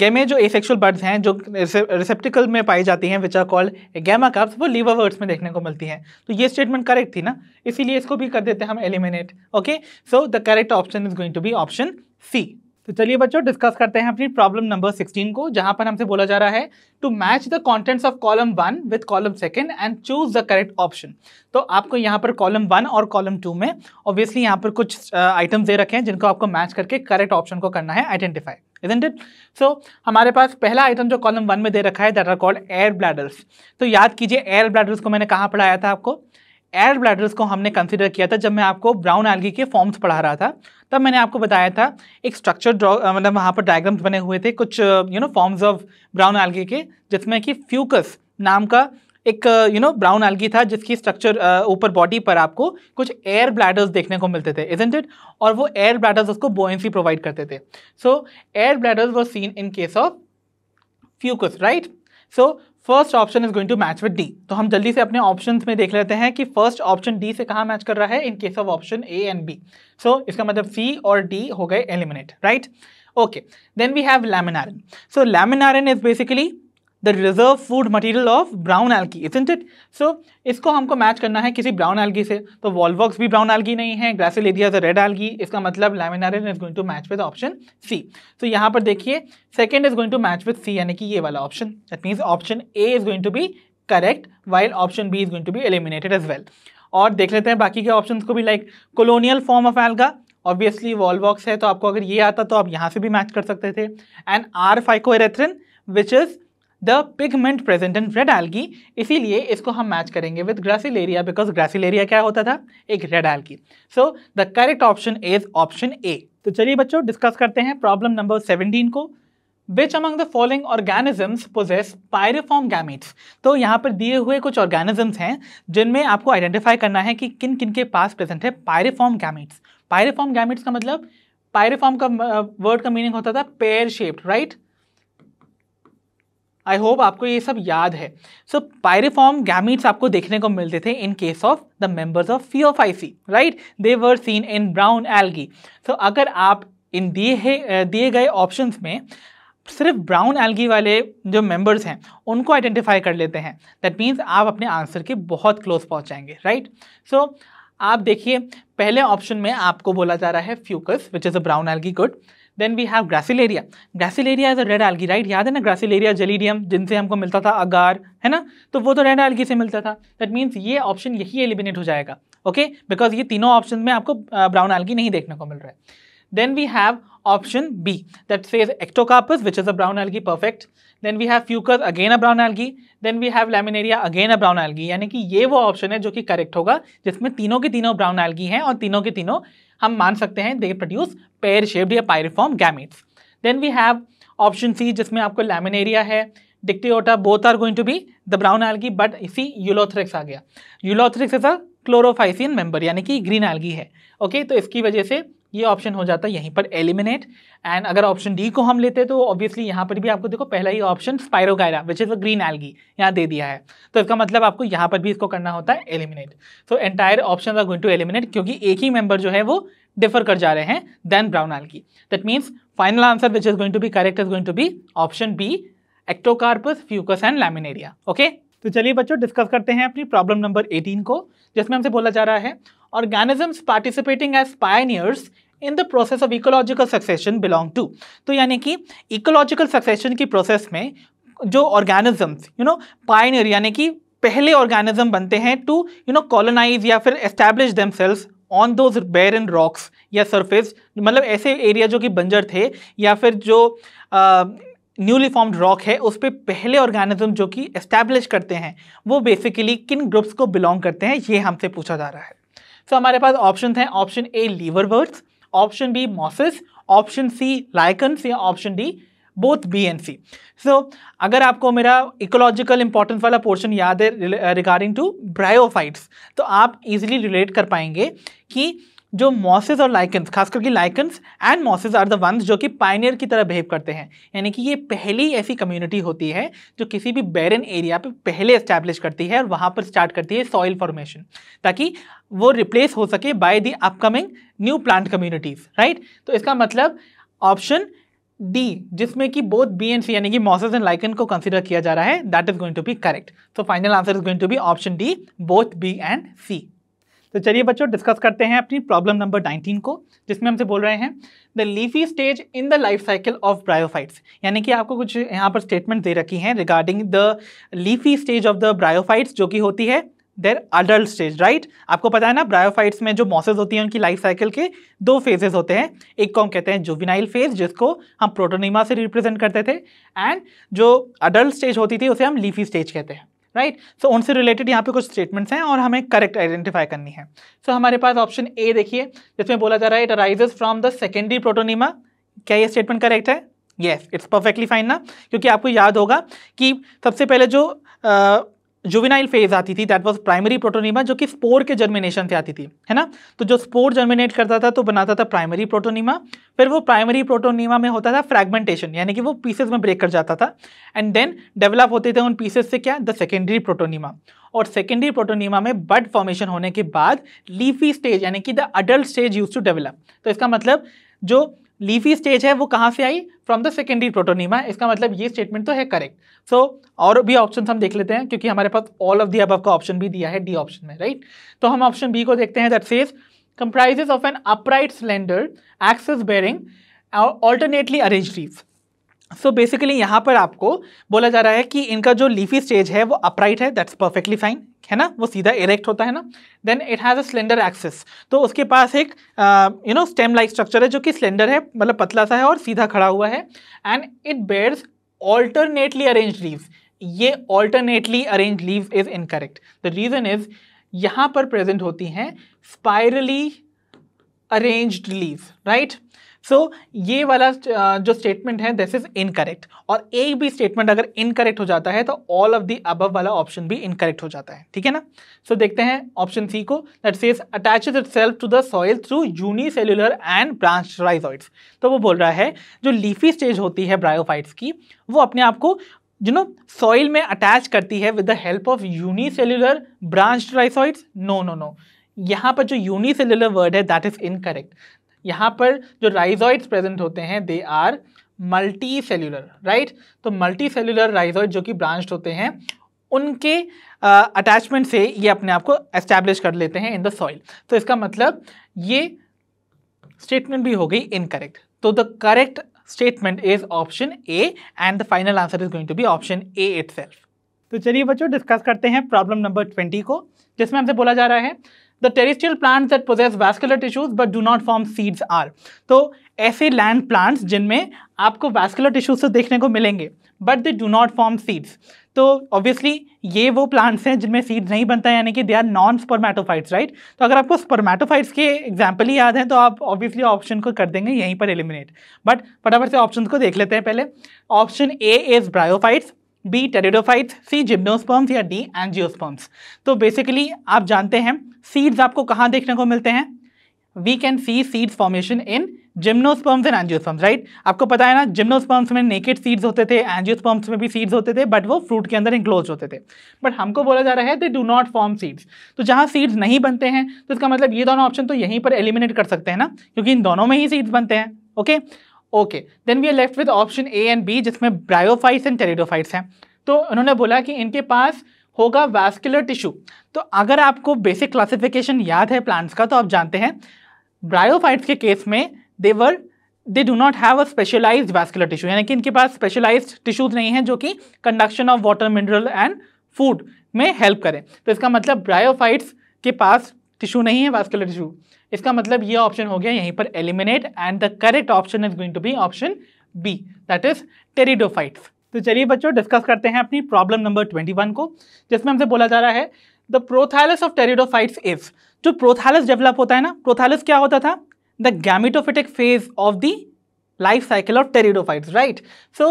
gemmae जो सेक्शुअल बर्ड्स हैं जो रिसेप्टिकल में पाई जाती हैं which are called gemma cups वो लीवर वर्ड्स में देखने को मिलती हैं तो ये स्टेटमेंट करेक्ट थी ना इसीलिए इसको भी कर देते हैं हम eliminate okay so the correct option is going to be option C तो चलिए बच्चों डिस्कस करते हैं अपनी प्रॉब्लम नंबर 16 को जहां पर हमसे बोला जा रहा है to match the contents of column one with column second and choose the correct option तो आपको यहां पर कॉलम वन और कॉलम टू में ऑब्वियसली यहां पर कुछ आइटम्स uh, दे रखे हैं जिनको आपको मैच करके करेक्ट ऑप्शन को करना है आइडेंटिफाई इजेंट इट सो हमारे पास पहला आइटम जो कॉलम वन में दे रखा है that are called air bladders तो याद कीजिए एयर ब्लैडर्स को मैंने कहाँ पढ़ाया था आपको एयर ब्लैडर्स को हमने कंसिडर किया था जब मैं आपको ब्राउन एल्गी के फॉर्म्स पढ़ा रहा था तब मैंने आपको बताया था एक स्ट्रक्चर ड्रॉ मतलब वहाँ पर डायग्राम्स बने हुए थे कुछ you know forms of brown algae के जिसमें कि फ्यूकस नाम का एक यू नो ब्राउन एल्गी था जिसकी स्ट्रक्चर ऊपर बॉडी पर आपको कुछ एयर ब्लैडर्स देखने को मिलते थे इजेंट इट और वो एयर ब्लैडर्स उसको बोएंसी प्रोवाइड करते थे so air bladders were seen in case of Fucus right so first option is going to match with D तो हम जल्दी से अपने ऑप्शन में देख लेते हैं कि फर्स्ट ऑप्शन डी से कहाँ मैच कर रहा है in case of option A and B so इसका मतलब सी और डी हो गए eliminate right okay then we have laminarin so laminarin is basically the reserve food material of brown algae isn't it so इसको हमको मैच करना है किसी ब्राउन एल्गी से तो वॉलवॉक्स भी ब्राउन एल्गी नहीं है ग्रासिलेडिया इज रेड एल्गी इसका मतलब laminarin is going to match with option C तो यहाँ पर देखिए second is going to match with C यानी कि ये वाला option that means option A is going to be correct while option B is going to be eliminated as well और देख लेते हैं बाकी के ऑप्शन को भी like colonial form of alga obviously Volvox है तो आपको अगर ये आता तो आप यहाँ से भी मैच कर सकते थे and R phycoerythrin which is the pigment present in red algae इसीलिए इसको हम मैच करेंगे विद एरिया बिकॉज एरिया क्या होता था एक red algae so the correct option is option A तो चलिए बच्चों डिस्कस करते हैं प्रॉब्लम नंबर सेवनटीन को which among the following organisms possess pyriform gametes तो यहाँ पर दिए हुए कुछ ऑर्गेनिजम्स हैं जिनमें आपको आइडेंटिफाई करना है कि किन किन के पास प्रेजेंट है पायरेफॉर्म गैमिट्स पायरेफॉर्म गैमिट्स का मतलब पायरेफॉर्म का वर्ड uh, का मीनिंग होता था pear shaped right I hope आपको ये सब याद है सो पायरिफॉर्म गैमिट्स आपको देखने को मिलते थे in case of the members of C of I C right they were seen in brown algae so अगर आप इन दिए दिए गए ऑप्शन में सिर्फ ब्राउन एल्गी वाले जो मेंबर्स हैं उनको आइडेंटिफाई कर लेते हैं दैट मीन्स आप अपने आंसर के बहुत क्लोज पहुँचाएंगे राइट सो so, आप देखिए पहले ऑप्शन में आपको बोला जा रहा है Fucus which is a brown algae good then we have Gracilaria Gracilaria is a red algae right याद है ना ग्रासिलेरिया जेलीडियम जिनसे हमको मिलता था अगार है ना तो वो तो रेड एल्गी से मिलता था दैट मीन्स ये ऑप्शन यही एलिमिनेट हो जाएगा ओके okay? बिकॉज ये तीनों ऑप्शन में आपको ब्राउन एल्गी नहीं देखने को मिल रहा है then we have option B that says Ectocarpus which is a brown algae perfect then we have fucus again a brown algae then we have Laminaria again a brown algae यानी कि ये वो ऑप्शन है जो कि करेक्ट होगा जिसमें तीनों के तीनों ब्राउन एल्गी हैं और तीनों के तीनों हम मान सकते हैं दे प्रोड्यूस पेयर शेप्ड या pyriform gametes then we have option C जिसमें आपको लेमिनेरिया है Dictyota both are going to be the brown algae but इसी यूलोथ्रिक्स आ गया Ulothrix is a chlorophycean member यानी कि ग्रीन एल्गी है ओके okay, तो इसकी वजह से ये ऑप्शन हो जाता है यहीं पर एलिमिनेट एंड अगर ऑप्शन डी को हम लेते हैं तो ऑब्वियसली यहाँ पर भी आपको देखो पहला ही option Spirogyra which is a green algae यहाँ दे दिया है तो इसका मतलब आपको यहाँ पर भी इसको करना होता है eliminate so entire option are going to eliminate क्योंकि एक ही मेंबर जो है वो डिफर कर जा रहे हैं then brown algae that means final answer which is going to be correct is going to be option B Ectocarpus Fucus and Laminaria okay तो चलिए बच्चों डिस्कस करते हैं अपनी प्रॉब्लम नंबर 18 को जिसमें हमसे बोला जा रहा है organisms participating as pioneers in the process of ecological succession belong to तो यानी कि इकोलॉजिकल सक्सेशन की प्रोसेस में जो ऑर्गेनिजम्स यू नो पायनियर यानी कि पहले ऑर्गेनिज्म बनते हैं टू यू नो कॉलोनाइज या फिर establish themselves on those bare and rocks या सर्फेस मतलब ऐसे एरिया जो कि बंजर थे या फिर जो न्यूली फॉर्म्ड रॉक है उस पर पहले ऑर्गेनिज्म जो कि एस्टैब्लिश करते हैं वो बेसिकली किन ग्रुप्स को बिलोंग करते हैं ये हमसे पूछा जा रहा है सो हमारे पास ऑप्शन हैं option A liverworts option B mosses option C lichens या option D both B and C so अगर आपको मेरा इकोलॉजिकल इंपॉर्टेंस वाला पोर्शन याद है रिगार्डिंग टू ब्रायोफाइट्स तो आप इजीली रिलेट कर पाएंगे कि जो मॉसेज और लाइकन्स खास करके lichens and mosses are the ones जो कि पाइनियर की तरह बिहेव करते हैं यानी कि ये पहली ऐसी कम्युनिटी होती है जो किसी भी बैरन एरिया पे पहले इस्टेब्लिश करती है और वहाँ पर स्टार्ट करती है सॉइल फॉर्मेशन ताकि वो रिप्लेस हो सके by the upcoming new plant communities right तो इसका मतलब ऑप्शन डी जिसमें कि बोथ बी एंड सी यानी कि मॉसेज एंड लाइकन को कंसिडर किया जा रहा है that is going to be correct so final answer is going to be option D both B and C तो चलिए बच्चों डिस्कस करते हैं अपनी प्रॉब्लम नंबर 19 को जिसमें हमसे बोल रहे हैं the leafy stage in the life cycle of bryophytes यानी कि आपको कुछ यहाँ पर स्टेटमेंट दे रखी हैं regarding the leafy stage of the bryophytes जो कि होती है देर अडल्ट स्टेज राइट आपको पता है ना ब्रायोफाइट्स में जो मॉसेज होती हैं उनकी लाइफ साइकिल के दो फेजेज होते हैं एक को हम कहते हैं जुविनाइल फेज जिसको हम प्रोटोनिमा से रिप्रेजेंट करते थे एंड जो अडल्ट स्टेज होती थी उसे हम लीफी स्टेज कहते हैं राइट सो उनसे रिलेटेड यहाँ पे कुछ स्टेटमेंट्स हैं और हमें करेक्ट आइडेंटिफाई करनी है सो so, हमारे पास ऑप्शन ए देखिए जिसमें बोला जा रहा है it arises from the secondary protonema क्या ये स्टेटमेंट करेक्ट है येस इट्स परफेक्टली फाइन ना क्योंकि आपको याद होगा कि सबसे पहले जो जुविनाइल फेज आती थी दैट वॉज प्राइमरी प्रोटोनीमा जो कि स्पोर के जर्मिनेशन से आती थी है ना तो जो स्पोर जर्मिनेट करता था तो बनाता था प्राइमरी प्रोटोनीमा फिर वो प्राइमरी प्रोटोनीमा में होता था फ्रैगमेंटेशन यानी कि वो पीसेज में ब्रेक कर जाता था एंड देन डेवलप होते थे उन पीसेज से क्या द सेकेंडरी प्रोटोनीमा और सेकेंडरी प्रोटोनीमा में बड फॉर्मेशन होने के बाद लीफी स्टेज यानी कि the adult stage use to develop तो इसका मतलब जो लीफी स्टेज है वो कहाँ से आई फ्रॉम द सेकेंडरी प्रोटोनिमा इसका मतलब ये स्टेटमेंट तो है करेक्ट सो so, और भी ऑप्शन हम देख लेते हैं क्योंकि हमारे पास ऑल ऑफ दी अबव का ऑप्शन भी दिया है डी ऑप्शन में राइट तो हम ऑप्शन बी को देखते हैं that says comprises of an upright cylinder axis bearing alternately arrange leaf so basically यहाँ पर आपको बोला जा रहा है कि इनका जो लीफी स्टेज है वो अपराइट है दैट्स परफेक्टली फाइन है ना वो सीधा इरेक्ट होता है ना then it has a slender axis तो उसके पास एक you know stem like structure है जो कि स्लेंडर है मतलब पतला सा है और सीधा खड़ा हुआ है and it bears alternately arrange leave ये alternately arrange leaves is incorrect the reason is यहाँ पर प्रेजेंट होती हैं spirally arranged leave right so so, ये वाला जो स्टेटमेंट है दिस इज इनकरेक्ट और एक भी स्टेटमेंट अगर इनकरेक्ट हो जाता है तो ऑल ऑफ दी अबव वाला ऑप्शन भी इनकरेक्ट हो जाता है ठीक है ना सो so, देखते हैं ऑप्शन सी को that says attach itself to the soil through unicellular and branch rhizoids तो वो बोल रहा है जो लीफी स्टेज होती है ब्रायोफाइट्स की वो अपने आप को यू नो सॉइल में अटैच करती है with the help of unicellular branch rhizoids no no no यहाँ पर जो यूनिसेल्यूलर वर्ड है दैट इज इनकरेक्ट यहाँ पर जो राइजॉइड्स प्रेजेंट होते हैं they are multicellular right तो मल्टी सेल्यूलर राइजॉइड जो कि ब्रांच होते हैं उनके अटैचमेंट से ये अपने आप को एस्टैब्लिश कर लेते हैं इन द सॉइल तो इसका मतलब ये स्टेटमेंट भी हो गई इनकरेक्ट तो the correct statement is option A and the final answer is going to be option A it तो चलिए बच्चों डिस्कस करते हैं प्रॉब्लम नंबर ट्वेंटी को जिसमें हमसे बोला जा रहा है the terrestrial plants that possess vascular tissues but do not form seeds are तो ऐसे लैंड प्लांट्स जिनमें आपको वैस्कुलर टिश्यूज तो देखने को मिलेंगे but they do not form seeds तो ऑब्वियसली ये वो प्लांट्स हैं जिनमें सीड्स नहीं बनता है यानी कि they are non spermatophytes right तो अगर आपको स्पर्मेटोफाइट्स के एग्जाम्पल ही याद हैं तो आप ऑब्वियसली ऑप्शन को कर देंगे यहीं पर एलिमिनेट बट फटाफट से ऑप्शन को देख लेते हैं पहले option A is bryophytes B pteridophyte C gymnosperms या डी एंजियोस्पर्म्स तो बेसिकली आप जानते हैं सीड्स आपको कहाँ देखने को मिलते हैं we can see seeds formation in gymnosperms and angiosperms right आपको पता है ना जिम्नोस्पर्म्स में नेकेड सीड्स होते थे एंजियोस्पर्म्स में भी सीड्स होते थे बट वो फ्रूट के अंदर इंक्लोज होते थे बट हमको बोला जा रहा है they do not form seeds तो जहाँ सीड्स नहीं बनते हैं तो इसका मतलब ये दोनों ऑप्शन तो यहीं पर एलिमिनेट कर सकते हैं ना क्योंकि इन दोनों में ही सीड्स बनते हैं okay okay? Okay then we are left with option A and B जिसमें ब्रायोफाइट्स एंड टेरिडोफाइट्स हैं तो उन्होंने बोला कि इनके पास होगा वैस्कुलर टिश्यू तो अगर आपको बेसिक क्लासिफिकेशन याद है प्लांट्स का तो आप जानते हैं ब्रायोफाइट्स के केस में they're they do not have a specialised vascular tissue यानी कि इनके पास स्पेशलाइज्ड टिश्यूज नहीं हैं जो कि conduction of water mineral and food में हेल्प करें तो इसका मतलब ब्रायोफाइट्स के पास टिश्यू नहीं है वास्कुलर टिश्यू इसका मतलब ये ऑप्शन हो गया यहीं पर eliminate and the correct option is going to be option B that is pteridophytes तो चलिए बच्चों डिस्कस करते हैं अपनी प्रॉब्लम नंबर ट्वेंटी वन को जिसमें हमसे बोला जा रहा है the prothallus of pteridophytes is जो प्रोथैलस डेवलप होता है ना प्रोथैलस क्या होता था the gametophytic phase of the life cycle of pteridophytes right so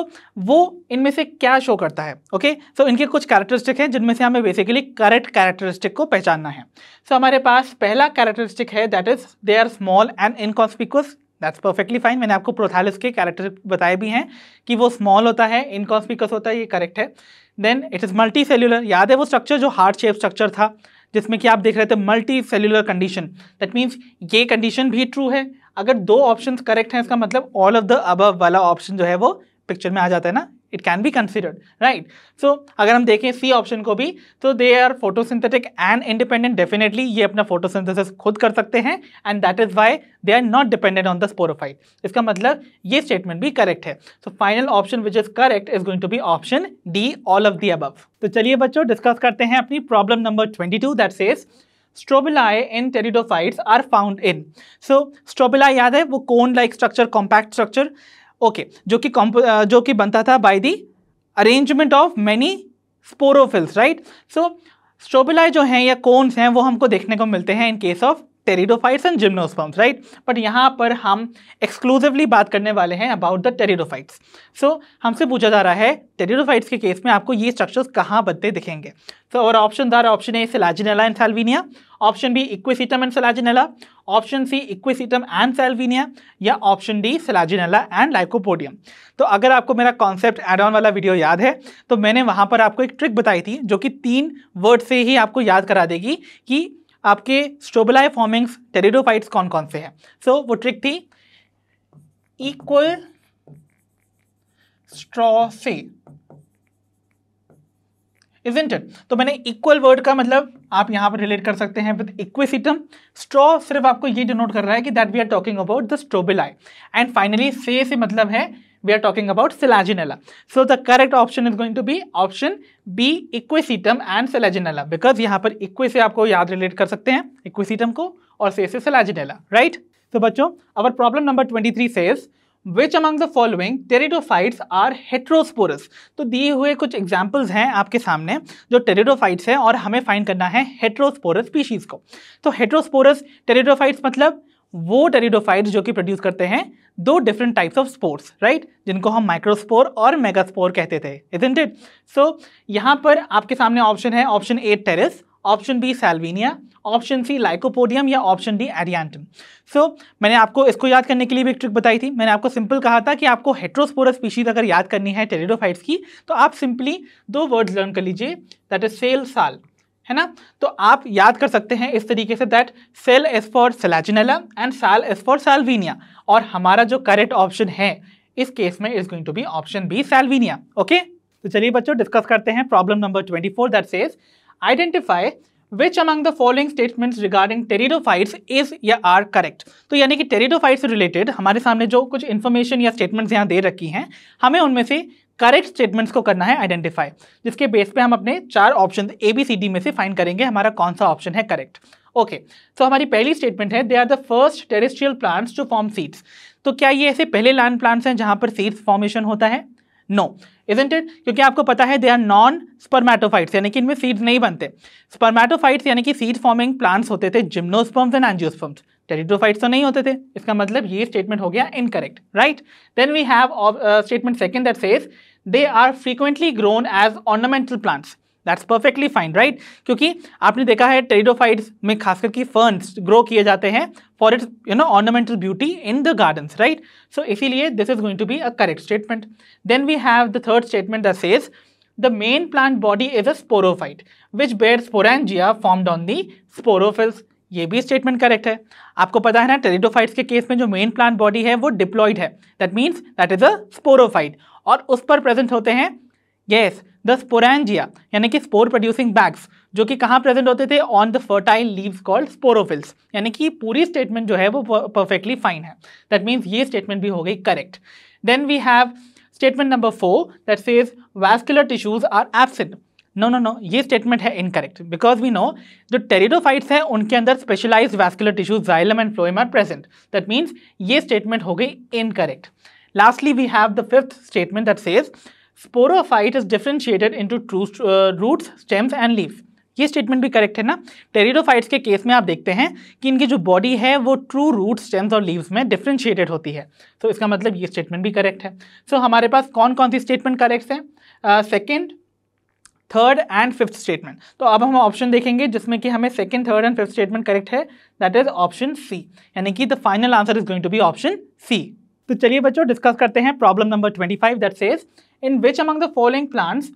वो इनमें से क्या शो करता है ओके okay? सो so, इनके कुछ कैरेक्टरिस्टिक हैं जिनमें से हमें बेसिकली करेक्ट कैरेक्टरिस्टिक को पहचानना है सो so, हमारे पास पहला कैरेक्टरिस्टिक है that is they are small and inconspicuous that's perfectly fine मैंने आपको प्रोथालिस के कैरेक्टर बताए भी हैं कि वो स्मॉल होता है इनकॉन्स्पिकस होता है ये करेक्ट है then it is multicellular याद है वो स्ट्रक्चर जो हार्ड शेप स्ट्रक्चर था जिसमें कि आप देख रहे थे multi cellular condition that means ये कंडीशन भी ट्रू है अगर दो ऑप्शन करेक्ट हैं इसका मतलब ऑल ऑफ द अबव वाला ऑप्शन जो है वो पिक्चर में आ जाता है ना it can be considered right so अगर हम देखें सी ऑप्शन को भी तो they are photosynthetic and independent definitely ये अपना फोटोसिंथेसिस खुद कर सकते हैं and that is why they are not dependent on the sporophyte इसका मतलब ये स्टेटमेंट भी करेक्ट है so final option which is correct is going to be option D all of the above तो चलिए बच्चों डिस्कस करते हैं अपनी problem number twenty two that says strobili in pteridophytes are found in so strobili याद है वो cone like structure compact structure okay जो कि जो कि बनता था by the arrangement of many sporophylls right so strobili जो हैं या कोन्स हैं वो हमको देखने को मिलते हैं in case of pteridophytes and gymnosperms right but यहाँ पर हम एक्सक्लूसिवली बात करने वाले हैं अबाउट द टेरिडोफाइट्स सो हमसे पूछा जा रहा है टेरिडोफाइट्स के केस में आपको ये स्ट्रक्चर्स कहाँ बनते दिखेंगे सो और ऑप्शन दार option A Selaginella and Salvinia option B Equisetum and Selaginella option C Equisetum and Salvinia या option D Selaginella and Lycopodium तो अगर आपको मेरा कॉन्सेप्ट एड ऑन वाला वीडियो याद है तो मैंने वहाँ पर आपको एक ट्रिक बताई थी जो कि तीन वर्ड से ही आपको याद करा देगी कि आपके स्ट्रोबलाई फॉर्मिंग्स टेरिडोफाइट्स कौन कौन से हैं सो so, वो ट्रिक थी इक्वल स्ट्रॉफे इजेंट इट तो मैंने इक्वल वर्ड का मतलब आप यहां पर रिलेट कर सकते हैं विद इक्विसिटम स्ट्रॉ सिर्फ आपको ये डिनोट कर रहा है कि that we are talking about the strobili and finally से मतलब है we are talking about Selaginella. So the correct option is going to be option B equisetum and Selaginella because yahan par equi se aapko yaad relate kar sakte hain equisetum ko aur se se Selaginella, right? So bachcho our problem number 23 says Which among the following pteridophytes are heterosporous? तो दिए हुए कुछ examples हैं आपके सामने जो टेरिडोफाइट्स हैं और हमें find करना है heterosporous species को तो heterosporous टेरिडोफाइट्स मतलब वो टेरिडोफाइट जो कि प्रोड्यूस करते हैं दो different types of spores right जिनको हम माइक्रोस्पोर और मेगास्पोर कहते थे इजेंट इट सो यहाँ पर आपके सामने ऑप्शन है option A Pteris option B Salvinia option C Lycopodium या ऑप्शन डी एरियांटम सो मैंने आपको इसको याद करने के लिए भी एक ट्रिक बताई थी मैंने आपको सिंपल कहा था कि आपको हेट्रोस्पोरस स्पीशीज अगर याद करनी है टेरिडोफाइट्स की तो आप सिंपली दो वर्ड्स लर्न कर लीजिए दैट इज सेल साल है ना तो आप याद कर सकते हैं इस तरीके से that sel S for Selaginella and sal S for Salvinia और हमारा जो करेक्ट ऑप्शन है इस केस में is going to be option B Salvinia okay तो चलिए बच्चों डिस्कस करते हैं problem number twenty four that says identify which among the following statements regarding pteridophytes is या आर करेक्ट तो यानी कि टेरिडोफाइट्स से रिलेटेड हमारे सामने जो कुछ इन्फॉर्मेशन या स्टेटमेंट्स यहाँ दे रखी हैं हमें उनमें से करेक्ट स्टेटमेंट्स को करना है आइडेंटिफाई जिसके बेस पे हम अपने चार option A B C D में से फाइंड करेंगे हमारा कौन सा ऑप्शन है करेक्ट ओके सो हमारी पहली स्टेटमेंट है they are the first terrestrial plants to form seeds तो क्या ये ऐसे पहले लैंड प्लांट्स हैं जहाँ पर सीड्स फॉर्मेशन होता है नो इजेंट इट क्योंकि आपको पता है दे आर नॉन स्पर्मेटोफाइट्स यानी कि इनमें सीड्स नहीं बनते स्पर्मेटोफाइट्स यानी कि सीड फॉर्मिंग प्लांट्स होते थे जिम्नोस्पर्म्स एंड एंजियोस्पर्म्स टेरिटोफाइट्स तो नहीं होते थे इसका मतलब ये स्टेटमेंट हो गया incorrect right then we have statement second that says they are frequently grown as ornamental plants that's perfectly fine right क्योंकि आपने देखा है टेरिडोफाइट्स में खास करके फर्नस ग्रो किए जाते हैं for its you know ornamental beauty in the gardens right so इसीलिए this is going to be a correct statement then we have the third statement that says the main plant body is a sporophyte which bear sporangia formed on the sporophylls ये भी स्टेटमेंट करेक्ट है आपको पता है ना टेरिडोफाइट्स के केस में जो मेन प्लांट बॉडी है वो डिप्लॉइड है that means that is a sporophyte और उस पर प्रेजेंट होते हैं येस द स्पोरेंजिया यानी कि स्पोर प्रोड्यूसिंग बैग्स जो कि कहाँ प्रेजेंट होते थे on the fertile leaves called sporophylls यानी कि पूरी स्टेटमेंट जो है वो परफेक्टली फाइन है दैट मीन्स ये स्टेटमेंट भी हो गई correct then we have statement number four that says vascular tissues are absent no no no ये स्टेटमेंट है इनकरेक्ट बिकॉज वी नो जो टेरिडोफाइट्स हैं उनके अंदर specialise vascular tissues xylem and phloem are present that means ये स्टेटमेंट हो गई incorrect lastly we have the fifth statement that says sporophyte is differentiated to true roots stems and leaves ये स्टेटमेंट भी करेक्ट है ना टेरिडोफाइट्स के केस में आप देखते हैं कि इनकी जो बॉडी है वो ट्रू रूट स्टेम्स और लीव्स में डिफ्रेंशिएटेड होती है तो so, इसका मतलब ये स्टेटमेंट भी करेक्ट है सो so, हमारे पास कौन कौन सी स्टेटमेंट करेक्ट हैं second uh, third and fifth statement तो अब हम ऑप्शन देखेंगे जिसमें कि हमें second third and fifth statement correct है दैट इज ऑप्शन सी यानी कि the final answer is going to be option C तो चलिए बच्चों डिस्कस करते हैं problem number twenty five that says in which among the following plants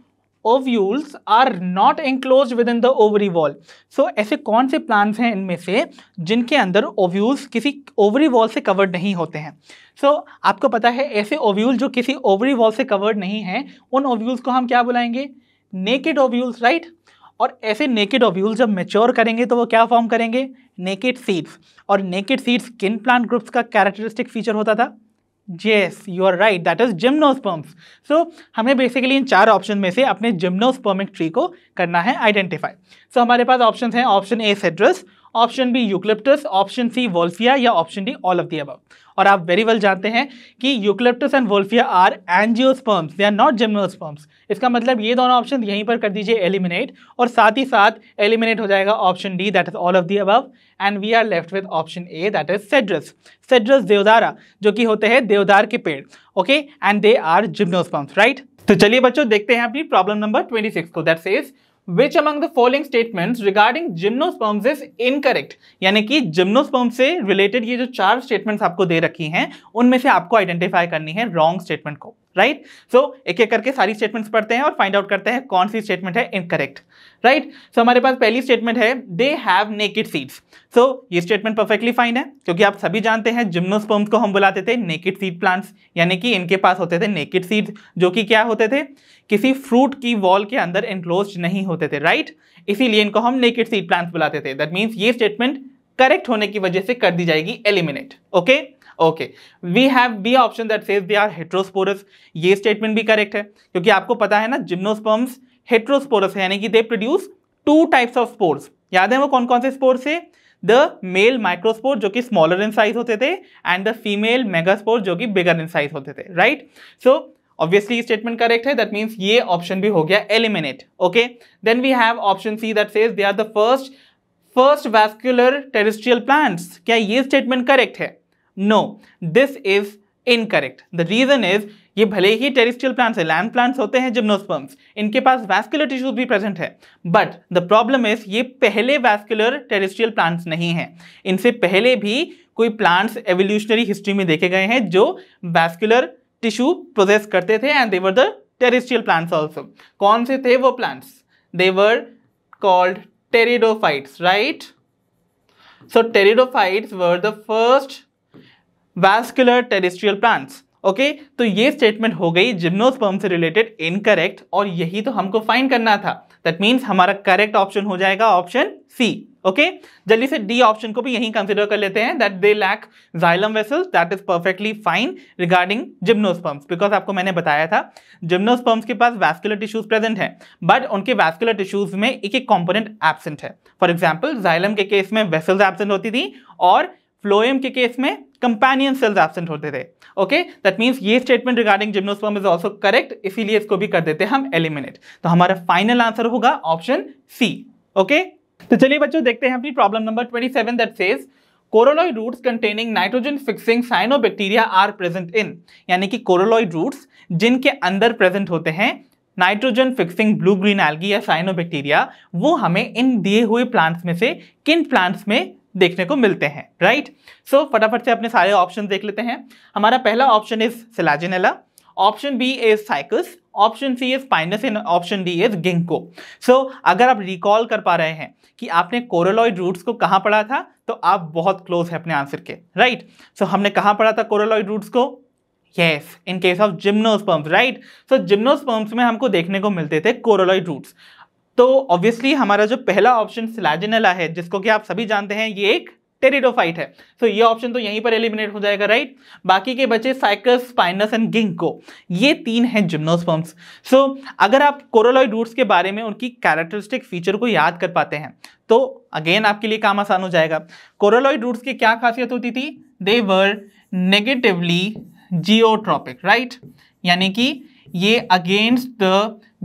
ovules are not enclose within the ovary wall so ऐसे कौन से प्लांट्स हैं इनमें से जिनके अंदर ओव्यूल्स किसी ओवरी वॉल से कवर्ड नहीं होते हैं सो so, आपको पता है ऐसे ओव्यूल जो किसी ओवरी वॉल से कवर्ड नहीं हैं उन ओव्यूल्स को हम क्या बुलाएंगे नेकेड ओव्यूल्स राइट और ऐसे नेकेड ओब्यूल्स जब मेच्योर करेंगे तो वो क्या फॉर्म करेंगे नेकेड सीड्स और नेकेड सीड्स किन प्लांट ग्रुप्स का कैरेक्टरिस्टिक फीचर होता था yes you are right that is gymnosperms so हमें बेसिकली इन चार ऑप्शन में से अपने जिम्नोस्पर्मिक ट्री को करना है आइडेंटिफाई सो so, हमारे पास ऑप्शन हैं option A Cedrus option B Eucalyptus option C Wolffia या option D all of the above और आप वेरी वेल जानते हैं कि Eucalyptus and Wolffia are angiosperms they are not gymnosperms इसका मतलब ये दोनों ऑप्शन यहीं पर कर दीजिए एलिमिनेट और साथ ही साथ एलिमिनेट हो जाएगा option D that is all of the above and we are left with option A that is Cedrus Cedrus देवदारा जो कि होते हैं देवदार के पेड़ okay and they are gymnosperms right तो चलिए बच्चों देखते हैं अपनी प्रॉब्लम नंबर ट्वेंटी सिक्स को that is which among the following statements regarding gymnosperms is incorrect यानी कि जिम्नोस्पर्म से रिलेटेड ये जो चार स्टेटमेंट्स आपको दे रखी हैं उनमें से आपको आइडेंटिफाई करनी है रॉन्ग स्टेटमेंट को राइट सो एक एक करके सारी स्टेटमेंट्स पढ़ते हैं और फाइंड आउट करते हैं कौन सी स्टेटमेंट है इनकरेक्ट राइट सो हमारे पास पहली स्टेटमेंट है they have naked seeds so ये स्टेटमेंट परफेक्टली फाइन है क्योंकि आप सभी जानते हैं जिम्नोस्पर्म्स को हम बुलाते थे नेकेड सीड प्लांट्स यानी कि इनके पास होते थे नेकेड सीड्स जो कि क्या होते थे किसी फ्रूट की वॉल के अंदर एनक्लोज नहीं होते थे राइट right? इसीलिए इनको हम नेकेड सीड प्लांट्स बुलाते थे दैट मीन्स ये स्टेटमेंट करेक्ट होने की वजह से कर दी जाएगी eliminate okay okay? Okay we have B option that says they are heterosporous ये स्टेटमेंट भी करेक्ट है क्योंकि आपको पता है ना जिम्नोस्पर्म्स हेट्रोस्पोरस है यानी कि they produce two types of spores याद है वो कौन कौन से स्पोर्स है द मेल माइक्रोस्पोर जो कि स्मॉलर इन साइज होते थे एंड द फीमेल मेगास्पोर जो कि बिगर इन साइज होते थे right so obviously statement correct है दैट मीन्स ये ऑप्शन भी हो गया eliminate okay then we have option C that says they are the first first vascular terrestrial plants क्या ये स्टेटमेंट करेक्ट है no this is incorrect the reason is ये भले ही टेरिस्टियल प्लांट्स है लैंड प्लांट्स होते हैं जिम्नोस्पर्म्स इनके पास वैस्कुलर टिश्यूज भी प्रेजेंट है बट द प्रॉब्लम इज ये पहले वैस्कुलर टेरिस्टियल प्लांट्स नहीं है इनसे पहले भी कोई प्लांट्स एवोल्यूशनरी हिस्ट्री में देखे गए हैं जो वैस्कुलर टिश्यू प्रोसेस करते थे and they were the terrestrial plants also कौन से थे वो plants they were called pteridophytes right so pteridophytes were the first vascular terrestrial plants okay तो ये स्टेटमेंट हो गई जिम्नोस्पर्म से रिलेटेड इनकरेक्ट और यही तो हमको फाइंड करना था दैट मीन्स हमारा करेक्ट ऑप्शन हो जाएगा ऑप्शन सी ओके जल्दी से डी ऑप्शन को भी यही कंसिडर कर लेते हैं that they lack xylem vessels that is perfectly fine regarding gymnosperms because आपको मैंने बताया था जिम्नोस्पर्म्स के पास वैस्कुलर टिश्यूज प्रेजेंट हैं बट उनके वैस्कुलर टिश्यूज में एक एक कॉम्पोनेंट एबसेंट है फॉर एग्जाम्पल जाइलम के केस में वेसल्स एबसेंट होती थी और फ्लोएम के केस में कंपेनियन सेल्स एबसेंट होते थे ओके दैट मीन्स ये statement regarding gymnosperm is also correct इसीलिए इसको भी कर देते हैं हम एलिमिनेट तो हमारा फाइनल आंसर होगा ऑप्शन सी ओके तो चलिए बच्चों देखते हैं अपनी problem number twenty seven that says coralloid roots containing nitrogen fixing cyanobacteria are present in यानी कि कोरोलॉइड रूट्स जिनके अंदर प्रेजेंट होते हैं nitrogen fixing blue green algae या साइनोबैक्टीरिया वो हमें इन दिए हुए प्लांट्स में से किन प्लांट्स में देखने को मिलते हैं राइट सो फटाफट से अपने सारे ऑप्शन देख लेते हैं हमारा पहला option is Selaginella option B is Cycas option C is Pinus and option D is Ginkgo so अगर आप रिकॉल कर पा रहे हैं कि आपने कोरोलॉइड रूट्स को कहाँ पढ़ा था तो आप बहुत क्लोज है अपने आंसर के राइट right? सो so, हमने कहाँ पढ़ा था कोरोलॉइड रूट्स को yes in case of gymnosperms right so gymnosperms में हमको देखने को मिलते थे कोरोलॉइड रूट्स तो ऑब्वियसली हमारा जो पहला ऑप्शन सिलाजिनेला है जिसको कि आप सभी जानते हैं ये एक टेरिडोफाइट है सो so, ये ऑप्शन तो यहीं पर एलिमिनेट हो जाएगा राइट बाकी के बचे साइकस स्पाइनस एंड गिंको ये तीन हैं जिम्नोस्पर्म्स सो so, अगर आप कोरोलॉइड रूट्स के बारे में उनकी कैरेक्टरिस्टिक फीचर को याद कर पाते हैं तो अगेन आपके लिए काम आसान हो जाएगा कोरोलॉइड रूट्स की क्या खासियत होती थी they were negatively geotropic right यानी कि ये against the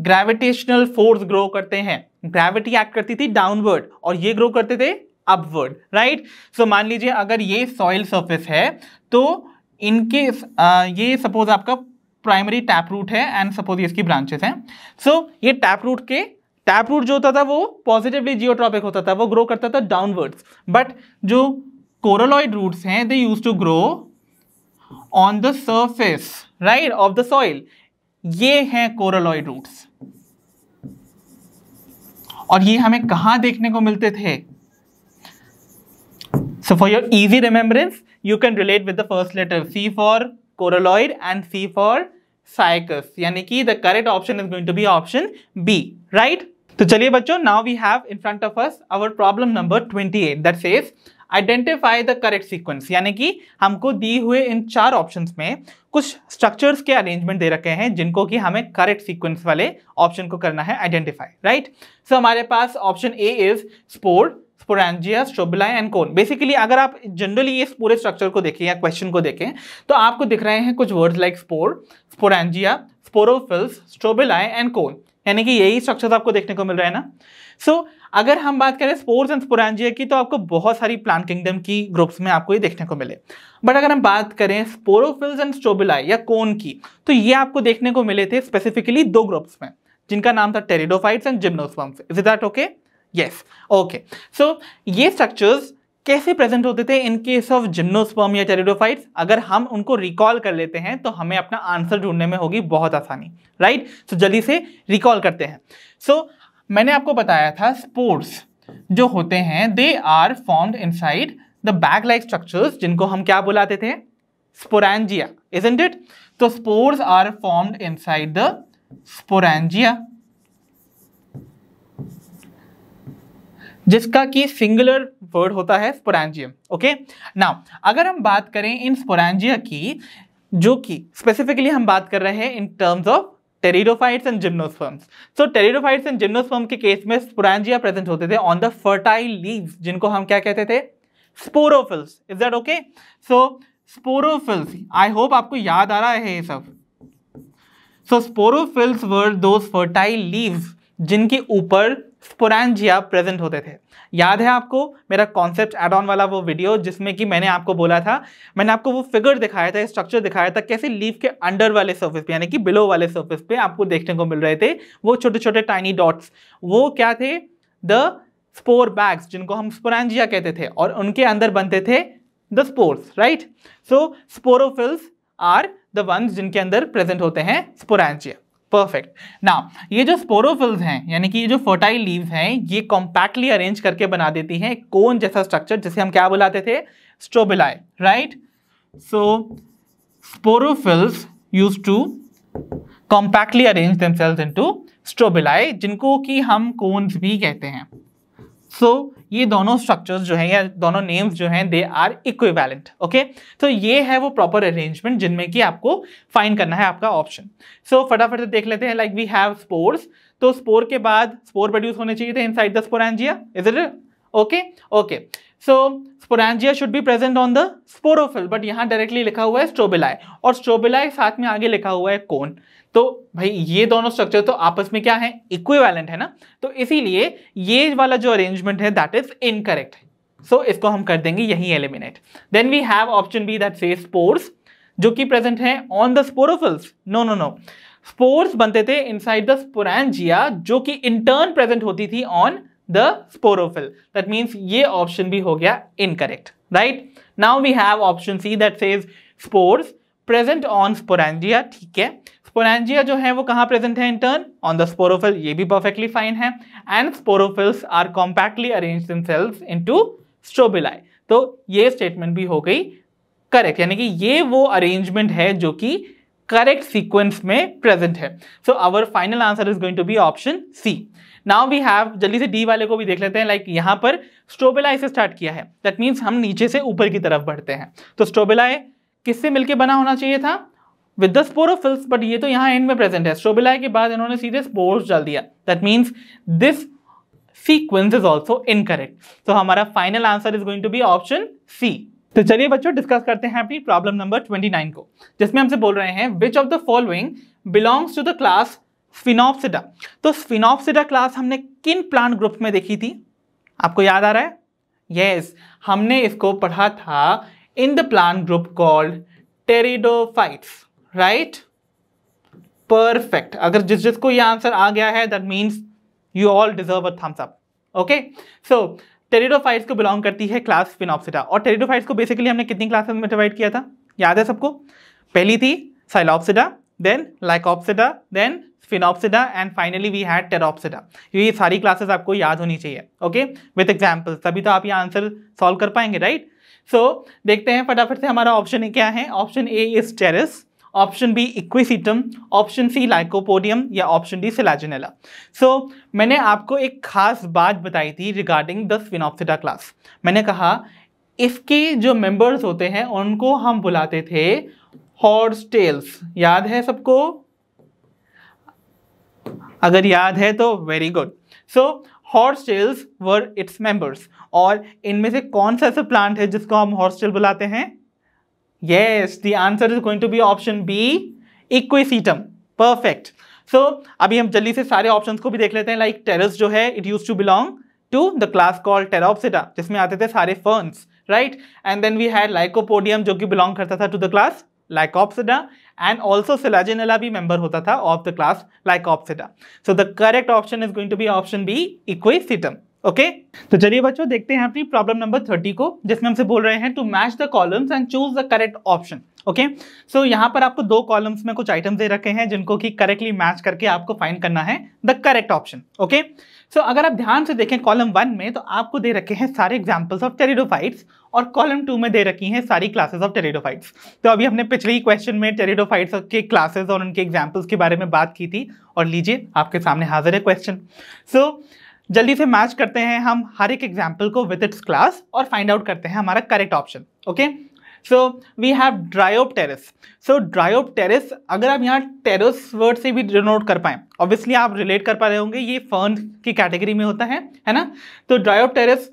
gravitational force grow करते हैं ग्रेविटी एक्ट करती थी डाउनवर्ड और ये ग्रो करते थे अपवर्ड राइट सो मान लीजिए अगर ये सॉइल सर्फेस है तो इनके ये सपोज आपका प्राइमरी टैप रूट है एंड सपोज ये इसकी ब्रांचेस हैं सो so, ये टैप रूट के टैप रूट जो होता था वो पॉजिटिवली जियोट्रॉपिक होता था वो ग्रो करता था डाउनवर्ड्स बट जो कोरोलॉइड रूट्स हैं they use to grow on the surface right of the soil ये हैं कोरलॉइड रूट्स और ये हमें कहां देखने को मिलते थे so for your easy remembrance you can relate with the first letter C for coralloid and C for Cycas यानी कि the correct option is going to be option B right तो चलिए बच्चों now we have in front of us our problem number 28 that says identify the correct sequence यानी कि हमको दी हुए इन चार ऑप्शंस में कुछ स्ट्रक्चर्स के अरेंजमेंट दे रखे हैं जिनको कि हमें करेक्ट सीक्वेंस वाले ऑप्शन को करना है आइडेंटिफाई राइट सो हमारे पास option A is spore sporangia strobili and cone basically अगर आप जनरली इस पूरे स्ट्रक्चर को देखें या क्वेश्चन को देखें तो आपको दिख रहे हैं कुछ words like spore sporangia sporophylls strobili and cone यानी कि यही स्ट्रक्चर आपको देखने को मिल रहा है ना सो so, अगर हम बात करें स्पोर्स एंड स्पोरेंजिया की तो आपको बहुत सारी प्लांट किंगडम की ग्रुप्स में आपको ये देखने को मिले बट अगर हम बात करें स्पोरोफिल्स एंड स्टोबिलाई या कोन की तो ये आपको देखने को मिले थे स्पेसिफिकली दो ग्रुप्स में जिनका नाम था pteridophytes and gymnosperms is that okay yes okay so ये स्ट्रक्चर्स कैसे प्रेजेंट होते थे इन केस ऑफ जिम्नोस्पर्म या टेरिडोफाइट्स अगर हम उनको रिकॉल कर लेते हैं तो हमें अपना आंसर ढूंढने में होगी बहुत आसानी राइट right? सो so, जल्दी से रिकॉल करते हैं सो so, मैंने आपको बताया था स्पोर्ट्स जो होते हैं they are formed inside the bag like structures जिनको हम क्या बुलाते थे स्पोरेंजिया इजेंट इट तो spores are formed inside the sporangia जिसका कि सिंगुलर वर्ड होता है स्पोरेंजियम ओके नाउ अगर हम बात करें इन स्पोरेंजिया की जो कि स्पेसिफिकली हम बात कर रहे हैं in terms of pteridophytes and gymnosperms so pteridophytes and gymnosperm के केस में स्पुरांजिया प्रेजेंट होते थे ऑन द फर्टाइल लीव्स जिनको हम क्या कहते थे sporophylls is that okay so sporophylls I hope आपको याद आ रहा है ये सब so sporophylls were those fertile leaves जिनके ऊपर स्पोरेंजिया प्रेजेंट होते थे याद है आपको मेरा कॉन्सेप्ट एड ऑन वाला वो वीडियो जिसमें कि मैंने आपको बोला था मैंने आपको वो फिगर दिखाया था स्ट्रक्चर दिखाया था कैसे लीफ के अंडर वाले सर्फेस पे यानी कि बिलो वाले सर्फेस पे आपको देखने को मिल रहे थे वो छोटे छोटे टाइनी डॉट्स वो क्या थे द स्पोर बैग्स जिनको हम स्पोरेंजिया कहते थे और उनके अंदर बनते थे the spores right so sporophylls are the ones जिनके अंदर प्रेजेंट होते हैं स्पोरेंजिया परफेक्ट ना ये जो स्पोरोफिल्स हैं यानी कि ये जो फर्टाइल लीव्स हैं ये कॉम्पैक्टली अरेंज करके बना देती हैं कोन जैसा स्ट्रक्चर जिसे हम क्या बुलाते थे strobili right so sporophylls used to compactly arrange into strobili जिनको कि हम कोन्स भी कहते हैं सो so, ये दोनों स्ट्रक्चर्स जो हैं या दोनों नेम्स जो हैं दे आर इक्विवेलेंट ओके तो ये है वो प्रॉपर अरेंजमेंट जिनमें कि आपको फाइन करना है आपका ऑप्शन सो so, फटाफट से देख लेते हैं लाइक वी हैव स्पोर्स तो स्पोर के बाद स्पोर प्रोड्यूस होने चाहिए थे inside the sporangia is it okay okay so sporangia should be present on the sporophyll but यहाँ डायरेक्टली लिखा हुआ है स्ट्रोबिलाई और स्ट्रोबिलाई साथ में आगे लिखा हुआ है कोन तो भाई ये दोनों स्ट्रक्चर तो आपस में क्या है इक्विवेलेंट है ना तो इसीलिए ये वाला जो अरेंजमेंट है दैट इज इनकरेक्ट सो इसको हम कर देंगे यही eliminate then we have option B that say spores जो कि प्रेजेंट है on the sporophylls no no no spores बनते थे इनसाइड द स्पोरेंजिया जो कि इंटर्न प्रेजेंट होती थी on the sporophyll that means ये ऑप्शन भी हो गया incorrect right now we have option C that says spores present on sporangia ठीक है स्पोरेंजिया जो है वो कहाँ प्रेजेंट है इंटर्न ऑन द स्पोरोफिल ये भी परफेक्टली फाइन है and sporophylls are compactly arrange in cells into strobili तो ये स्टेटमेंट भी हो गई करेक्ट यानी कि ये वो अरेंजमेंट है जो कि करेक्ट सीक्वेंस में प्रेजेंट है so our final answer is going to be option C now we have जल्दी से डी वाले को भी देख लेते हैं लाइक like यहाँ पर स्ट्रोबेलाई से स्टार्ट किया है दैट मीन्स हम नीचे से ऊपर की तरफ बढ़ते हैं तो स्ट्रोबेलाई किससे मिलकर बना होना चाहिए था विद द स्पोरोफिल्स बट ये तो यहाँ एंड में प्रेजेंट है स्ट्रोबेलाई के बाद इन्होंने सीधे स्पोर्स डाल दिया that means this sequence is also incorrect तो हमारा final answer is going to be option C तो चलिए बच्चों डिस्कस करते हैं अपनी प्रॉब्लम नंबर 29 को जिसमें हमसे बोल रहे हैं which of the following belongs to the class Sphenopsida तो स्फिनोप्सिडा क्लास हमने किन प्लांट ग्रुप में देखी थी आपको याद आ रहा है यस yes, हमने इसको पढ़ा था in the plant group called pteridophytes right perfect अगर जिस जिसको ये आंसर आ गया है that means you all deserve a thumbs up okay so pteridophytes को बिलोंग करती है क्लास फिनोप्सिटा और टेरिडोफाइट्स को बेसिकली हमने कितनी क्लासेस में डिवाइड किया था याद है सबको पहली थी Psilopsida then Lycopsida then Sphenopsida and finally we had Pteropsida ये सारी क्लासेस आपको याद होनी चाहिए ओके विथ एग्जाम्पल तभी तो आप ये आंसर सॉल्व कर पाएंगे राइट सो so, देखते हैं फटाफट से हमारा ऑप्शन क्या है option A is Pteris option B Equisetum option C Lycopodium या ऑप्शन डी सिलाजिनेला सो मैंने आपको एक खास बात बताई थी रिगार्डिंग द स्विनॉप्सिडा क्लास मैंने कहा इसके जो मेंबर्स होते हैं उनको हम बुलाते थे हॉर्स टेल्स याद है सबको अगर याद है तो very good so horsetails were its members और इनमें से कौन सा ऐसा प्लांट है जिसको हम हॉर्स टेल बुलाते हैं yes the answer is going to be option B Equisetum perfect so अभी हम जल्दी से सारे ऑप्शंस को भी देख लेते हैं लाइक like, टेरस जो है it use to belong to the class called Pteropsida जिसमें आते थे सारे ferns right and then we had Lycopodium जो कि बिलोंग करता था to the class Lycopsida and also Selaginella भी मेंबर होता था of the class Lycopsida. So the correct option is going to be option B Equisetum okay okay? तो चलिए बच्चों देखते हैं अपनी प्रॉब्लम नंबर थर्टी को जिसमें हमसे बोल रहे हैं to match the columns and choose the correct option okay so यहाँ पर आपको दो कॉलम्स में कुछ आइटम्स दे रखे हैं जिनको कि करेक्टली मैच करके आपको फाइंड करना है the correct option okay so so, अगर आप ध्यान से देखें कॉलम वन में तो आपको दे रखे हैं सारे एग्जाम्पल्स ऑफ टेरिडोफाइट्स और कॉलम टू में दे रखी हैं सारी क्लासेस ऑफ टेरिडोफाइट्स तो अभी हमने पिछले ही क्वेश्चन में टेरिडोफाइट्स के क्लासेस और उनके एग्जाम्पल्स के बारे में बात की थी और लीजिए आपके सामने हाजिर है क्वेश्चन सो so, जल्दी से मैच करते हैं हम हर एक एग्जाम्पल को विद इट्स क्लास और फाइंड आउट करते हैं हमारा correct option okay so we have Dryopteris so Dryopteris अगर आप यहाँ टेरिस वर्ड से भी डिनोट कर पाएँ ऑब्वियसली आप रिलेट कर पा रहे होंगे ये फर्न की कैटेगरी में होता है है ना तो Dryopteris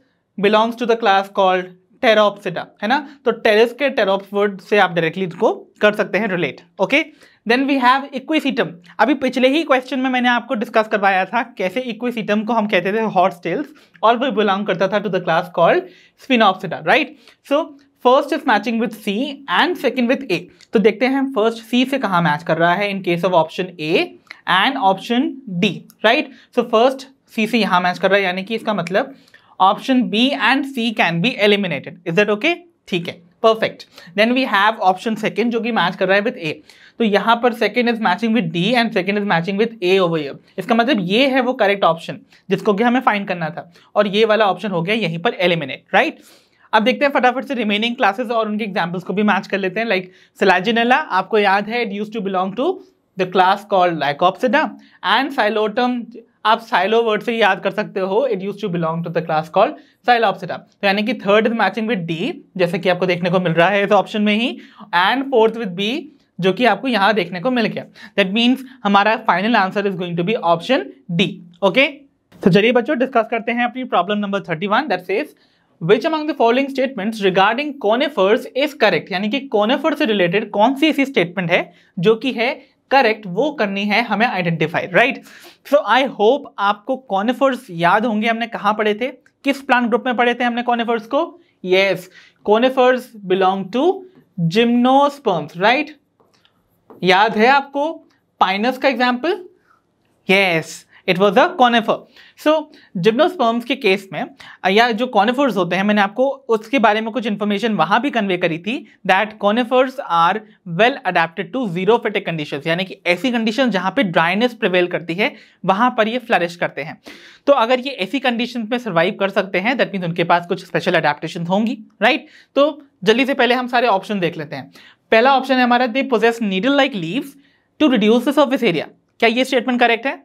belongs to the class called Pteropsida है ना तो टेरिस के टेरोप्स वर्ड से आप डायरेक्टली इसको कर सकते हैं relate okay then we have Equisetum अभी पिछले ही क्वेश्चन में मैंने आपको डिस्कस करवाया था कैसे इक्विसीटम को हम कहते थे हॉर्स टेल्स और वो बिलोंग करता था to the class called Sphenopsida right so first is matching with C and second with A तो देखते हैं फर्स्ट सी से कहा मैच कर रहा है in case of option A and option D right so first C से यहाँ मैच कर रहा है यानी कि इसका मतलब option B and C can be eliminated is that okay ठीक है perfect then we have option second जो कि मैच कर रहा है विद ए तो यहाँ पर second is matching with D and second is matching with A over here इसका मतलब ये है वो करेक्ट ऑप्शन जिसको कि हमें फाइंड करना था और ये वाला ऑप्शन हो गया यहीं पर एलिमिनेट राइट right? अब देखते हैं फटाफट से रिमेनिंग क्लासेस और उनके एग्जाम्पल्स को भी मैच कर लेते हैं लाइक सलाजिनेला आपको याद है it use to belong to the class called Lycopsida and Psilotum आप साइलो वर्ड से याद कर सकते हो it use to belong to the class called Psilopsida तो यानी कि third is matching with D जैसे कि आपको देखने को मिल रहा है इस ऑप्शन में ही एंड फोर्थ विद बी जो कि आपको यहाँ देखने को मिल गया दैट मीन्स हमारा final answer is going to be option D okay तो चलिए बच्चों डिस्कस करते हैं अपनी problem number thirty one that says which among the following statements regarding conifers is correct यानी कि कॉनेफर से रिलेटेड कौन सी ऐसी स्टेटमेंट है जो कि है करेक्ट वो करनी है हमें identify right so I hope आपको कॉनेफर्स याद होंगे हमने कहाँ पढ़े थे किस प्लांट ग्रुप में पढ़े थे हमने कॉनेफर्स को yes conifers belong to gymnosperms right याद है आपको पाइनस का example yes yes. It was a conifer so gymnosperms के केस में uh, या जो कॉनेफर्स होते हैं मैंने आपको उसके बारे में कुछ इन्फॉर्मेशन वहाँ भी कन्वे करी थी that conifers are well adapted to xerophytic condition यानी कि ऐसी कंडीशन जहाँ पे ड्राइनेस प्रिवेल करती है वहाँ पर ये फ्लरिश करते हैं तो अगर ये ऐसी कंडीशन में सर्वाइव कर सकते हैं दैट मीन्स उनके पास कुछ स्पेशल अडेप्टेशन होंगी राइट तो जल्दी से पहले हम सारे ऑप्शन देख लेते हैं पहला ऑप्शन है हमारा they possess needle like leave to reduce the this area क्या ये स्टेटमेंट करेक्ट है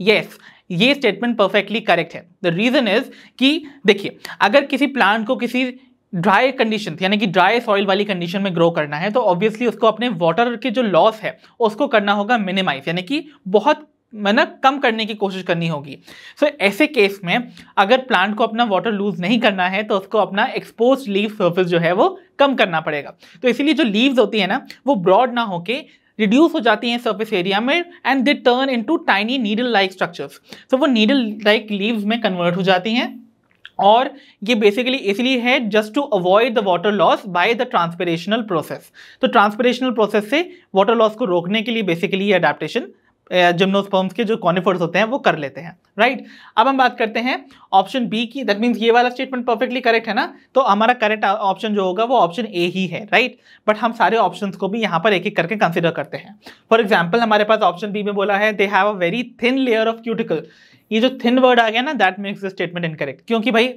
यस ये स्टेटमेंट परफेक्टली करेक्ट है द रीजन इज कि देखिए अगर किसी प्लांट को किसी ड्राई कंडीशन यानी कि ड्राई सॉइल वाली कंडीशन में ग्रो करना है तो ऑब्वियसली उसको अपने वाटर के जो लॉस है उसको करना होगा मिनिमाइज यानी कि बहुत मैंने मतलब कम करने की कोशिश करनी होगी सो so, ऐसे केस में अगर प्लांट को अपना वाटर लूज नहीं करना है तो उसको अपना एक्सपोज लीव सर्फिस जो है वो कम करना पड़ेगा तो इसीलिए जो लीव्स होती है ना वो ब्रॉड ना होके रिड्यूस हो जाती हैं सर्फेस एरिया में and they turn into tiny needle like structures तो वो नीडल लाइक लीव्स में कन्वर्ट हो जाती हैं और ये बेसिकली इसलिए है just to avoid the water loss by the transpirational process तो ट्रांसपरेशनल प्रोसेस से वाटर लॉस को रोकने के लिए बेसिकली ये अडेप्टेशन जिम्नोस्पर्म्स के जो कॉनिफर्स होते हैं वो कर लेते हैं राइट अब हम बात करते हैं ऑप्शन बी की दैट मीन्स ये वाला स्टेटमेंट परफेक्टली करेक्ट है ना तो हमारा करेक्ट ऑप्शन जो होगा वो ऑप्शन ए ही है राइट बट हम सारे ऑप्शन को भी यहाँ पर एक एक करके कंसिडर करते हैं फॉर एग्जाम्पल हमारे पास ऑप्शन बी में बोला है they have a very thin layer of cuticle ये जो थिन वर्ड आ गया ना that makes the statement incorrect क्योंकि भाई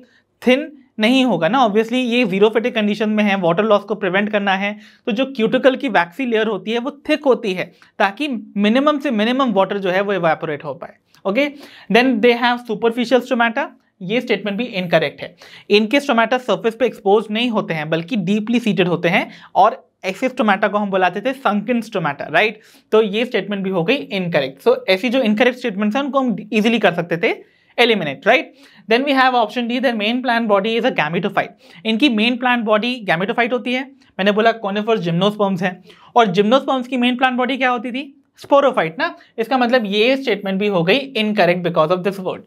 थिन नहीं होगा ना ऑब्वियसली ये जीरो फेटिक कंडीशन में है वाटर लॉस को प्रिवेंट करना है तो जो क्यूटिकल की वैक्सी लेयर होती है वो थिक होती है ताकि मिनिमम से मिनिमम वाटर जो है वो इवेपोरेट हो पाए okay then they have superficial stomata ये स्टेटमेंट भी इनकरेक्ट है इनके स्टोमेटा सर्फेस पे एक्सपोज नहीं होते हैं बल्कि डीपली सीटेड होते हैं और ऐसे स्टोमेटा को हम बुलाते थे संकिन स्टोमेटा राइट तो ये स्टेटमेंट भी हो गई इनकरेक्ट सो so, ऐसी जो इनकरेक्ट स्टेटमेंट्स हैं उनको हम इजिली कर सकते थे eliminate, right? Then we have option D, their main plant body is a gametophyte. इनकी main plant body gametophyte होती है मैंने बोला कोनेफर जिम्नोस्पर्म्स हैं और जिम्नोस्पर्म्स की मेन प्लांट बॉडी क्या होती थी स्पोरोफाइट ना इसका मतलब ये स्टेटमेंट भी हो गई incorrect because of this word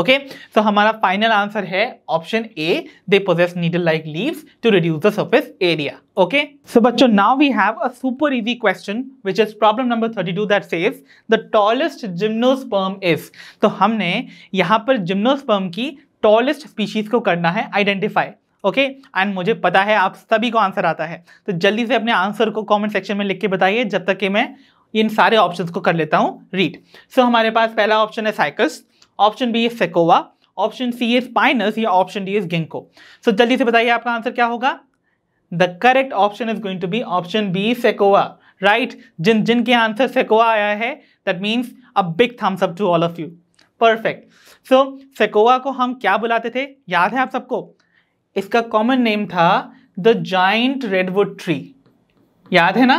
okay so हमारा फाइनल आंसर है option A they possess needle like leaves to reduce the surface area so बच्चों now we have a super easy question which is problem number thirty two that says the tallest gymnosperm is तो हमने यहाँ पर जिम्नोस्पर्म की टॉलेस्ट स्पीशीज को करना है आइडेंटिफाई ओके okay? एंड मुझे पता है आप सभी को आंसर आता है तो जल्दी से अपने आंसर को कमेंट सेक्शन में लिख के बताइए जब तक कि मैं इन सारे ऑप्शंस को कर लेता हूँ रीड सो so, हमारे पास पहला ऑप्शन है साइकस ऑप्शन बी है Sequoia option C is Pinus या option D is Ginkgo so जल्दी से बताइए आपका आंसर क्या होगा the correct option is going to be option B Sequoia right जिन जिनके आंसर सेकोवा आया है that means a big thumbs up to all of you perfect so Sequoia को हम क्या बुलाते थे याद है आप सबको इसका कॉमन नेम था द जाइंट रेडवुड ट्री याद है ना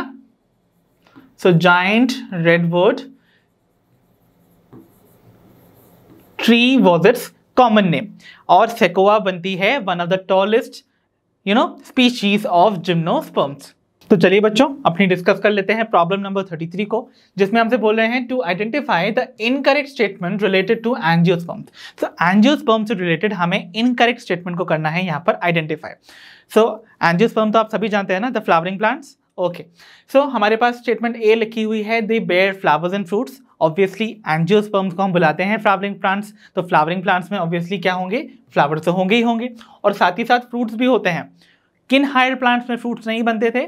so giant redwood tree was its common name और सेकोवा बनती है one of the tallest you know species of gymnosperms तो चलिए बच्चों अपनी डिस्कस कर लेते हैं प्रॉब्लम नंबर 33 को जिसमें हमसे बोल रहे हैं to identify the incorrect statement related to angiosperms so angiosperm से रिलेटेड हमें इनकरेक्ट स्टेटमेंट को करना है यहाँ पर आइडेंटिफाई सो एंजियोस्पर्म तो आप सभी जानते हैं ना the flowering plants okay so हमारे पास स्टेटमेंट ए लिखी हुई है they bear flowers and fruits obviously angiosperms को हम बुलाते हैं फ्लावरिंग प्लांट्स तो फ्लावरिंग प्लांट्स में ऑब्वियसली क्या होंगे फ्लावर्स तो होंगे ही होंगे और साथ ही साथ फ्रूट्स भी होते हैं किन हायर प्लांट्स में फ्रूट्स नहीं बनते थे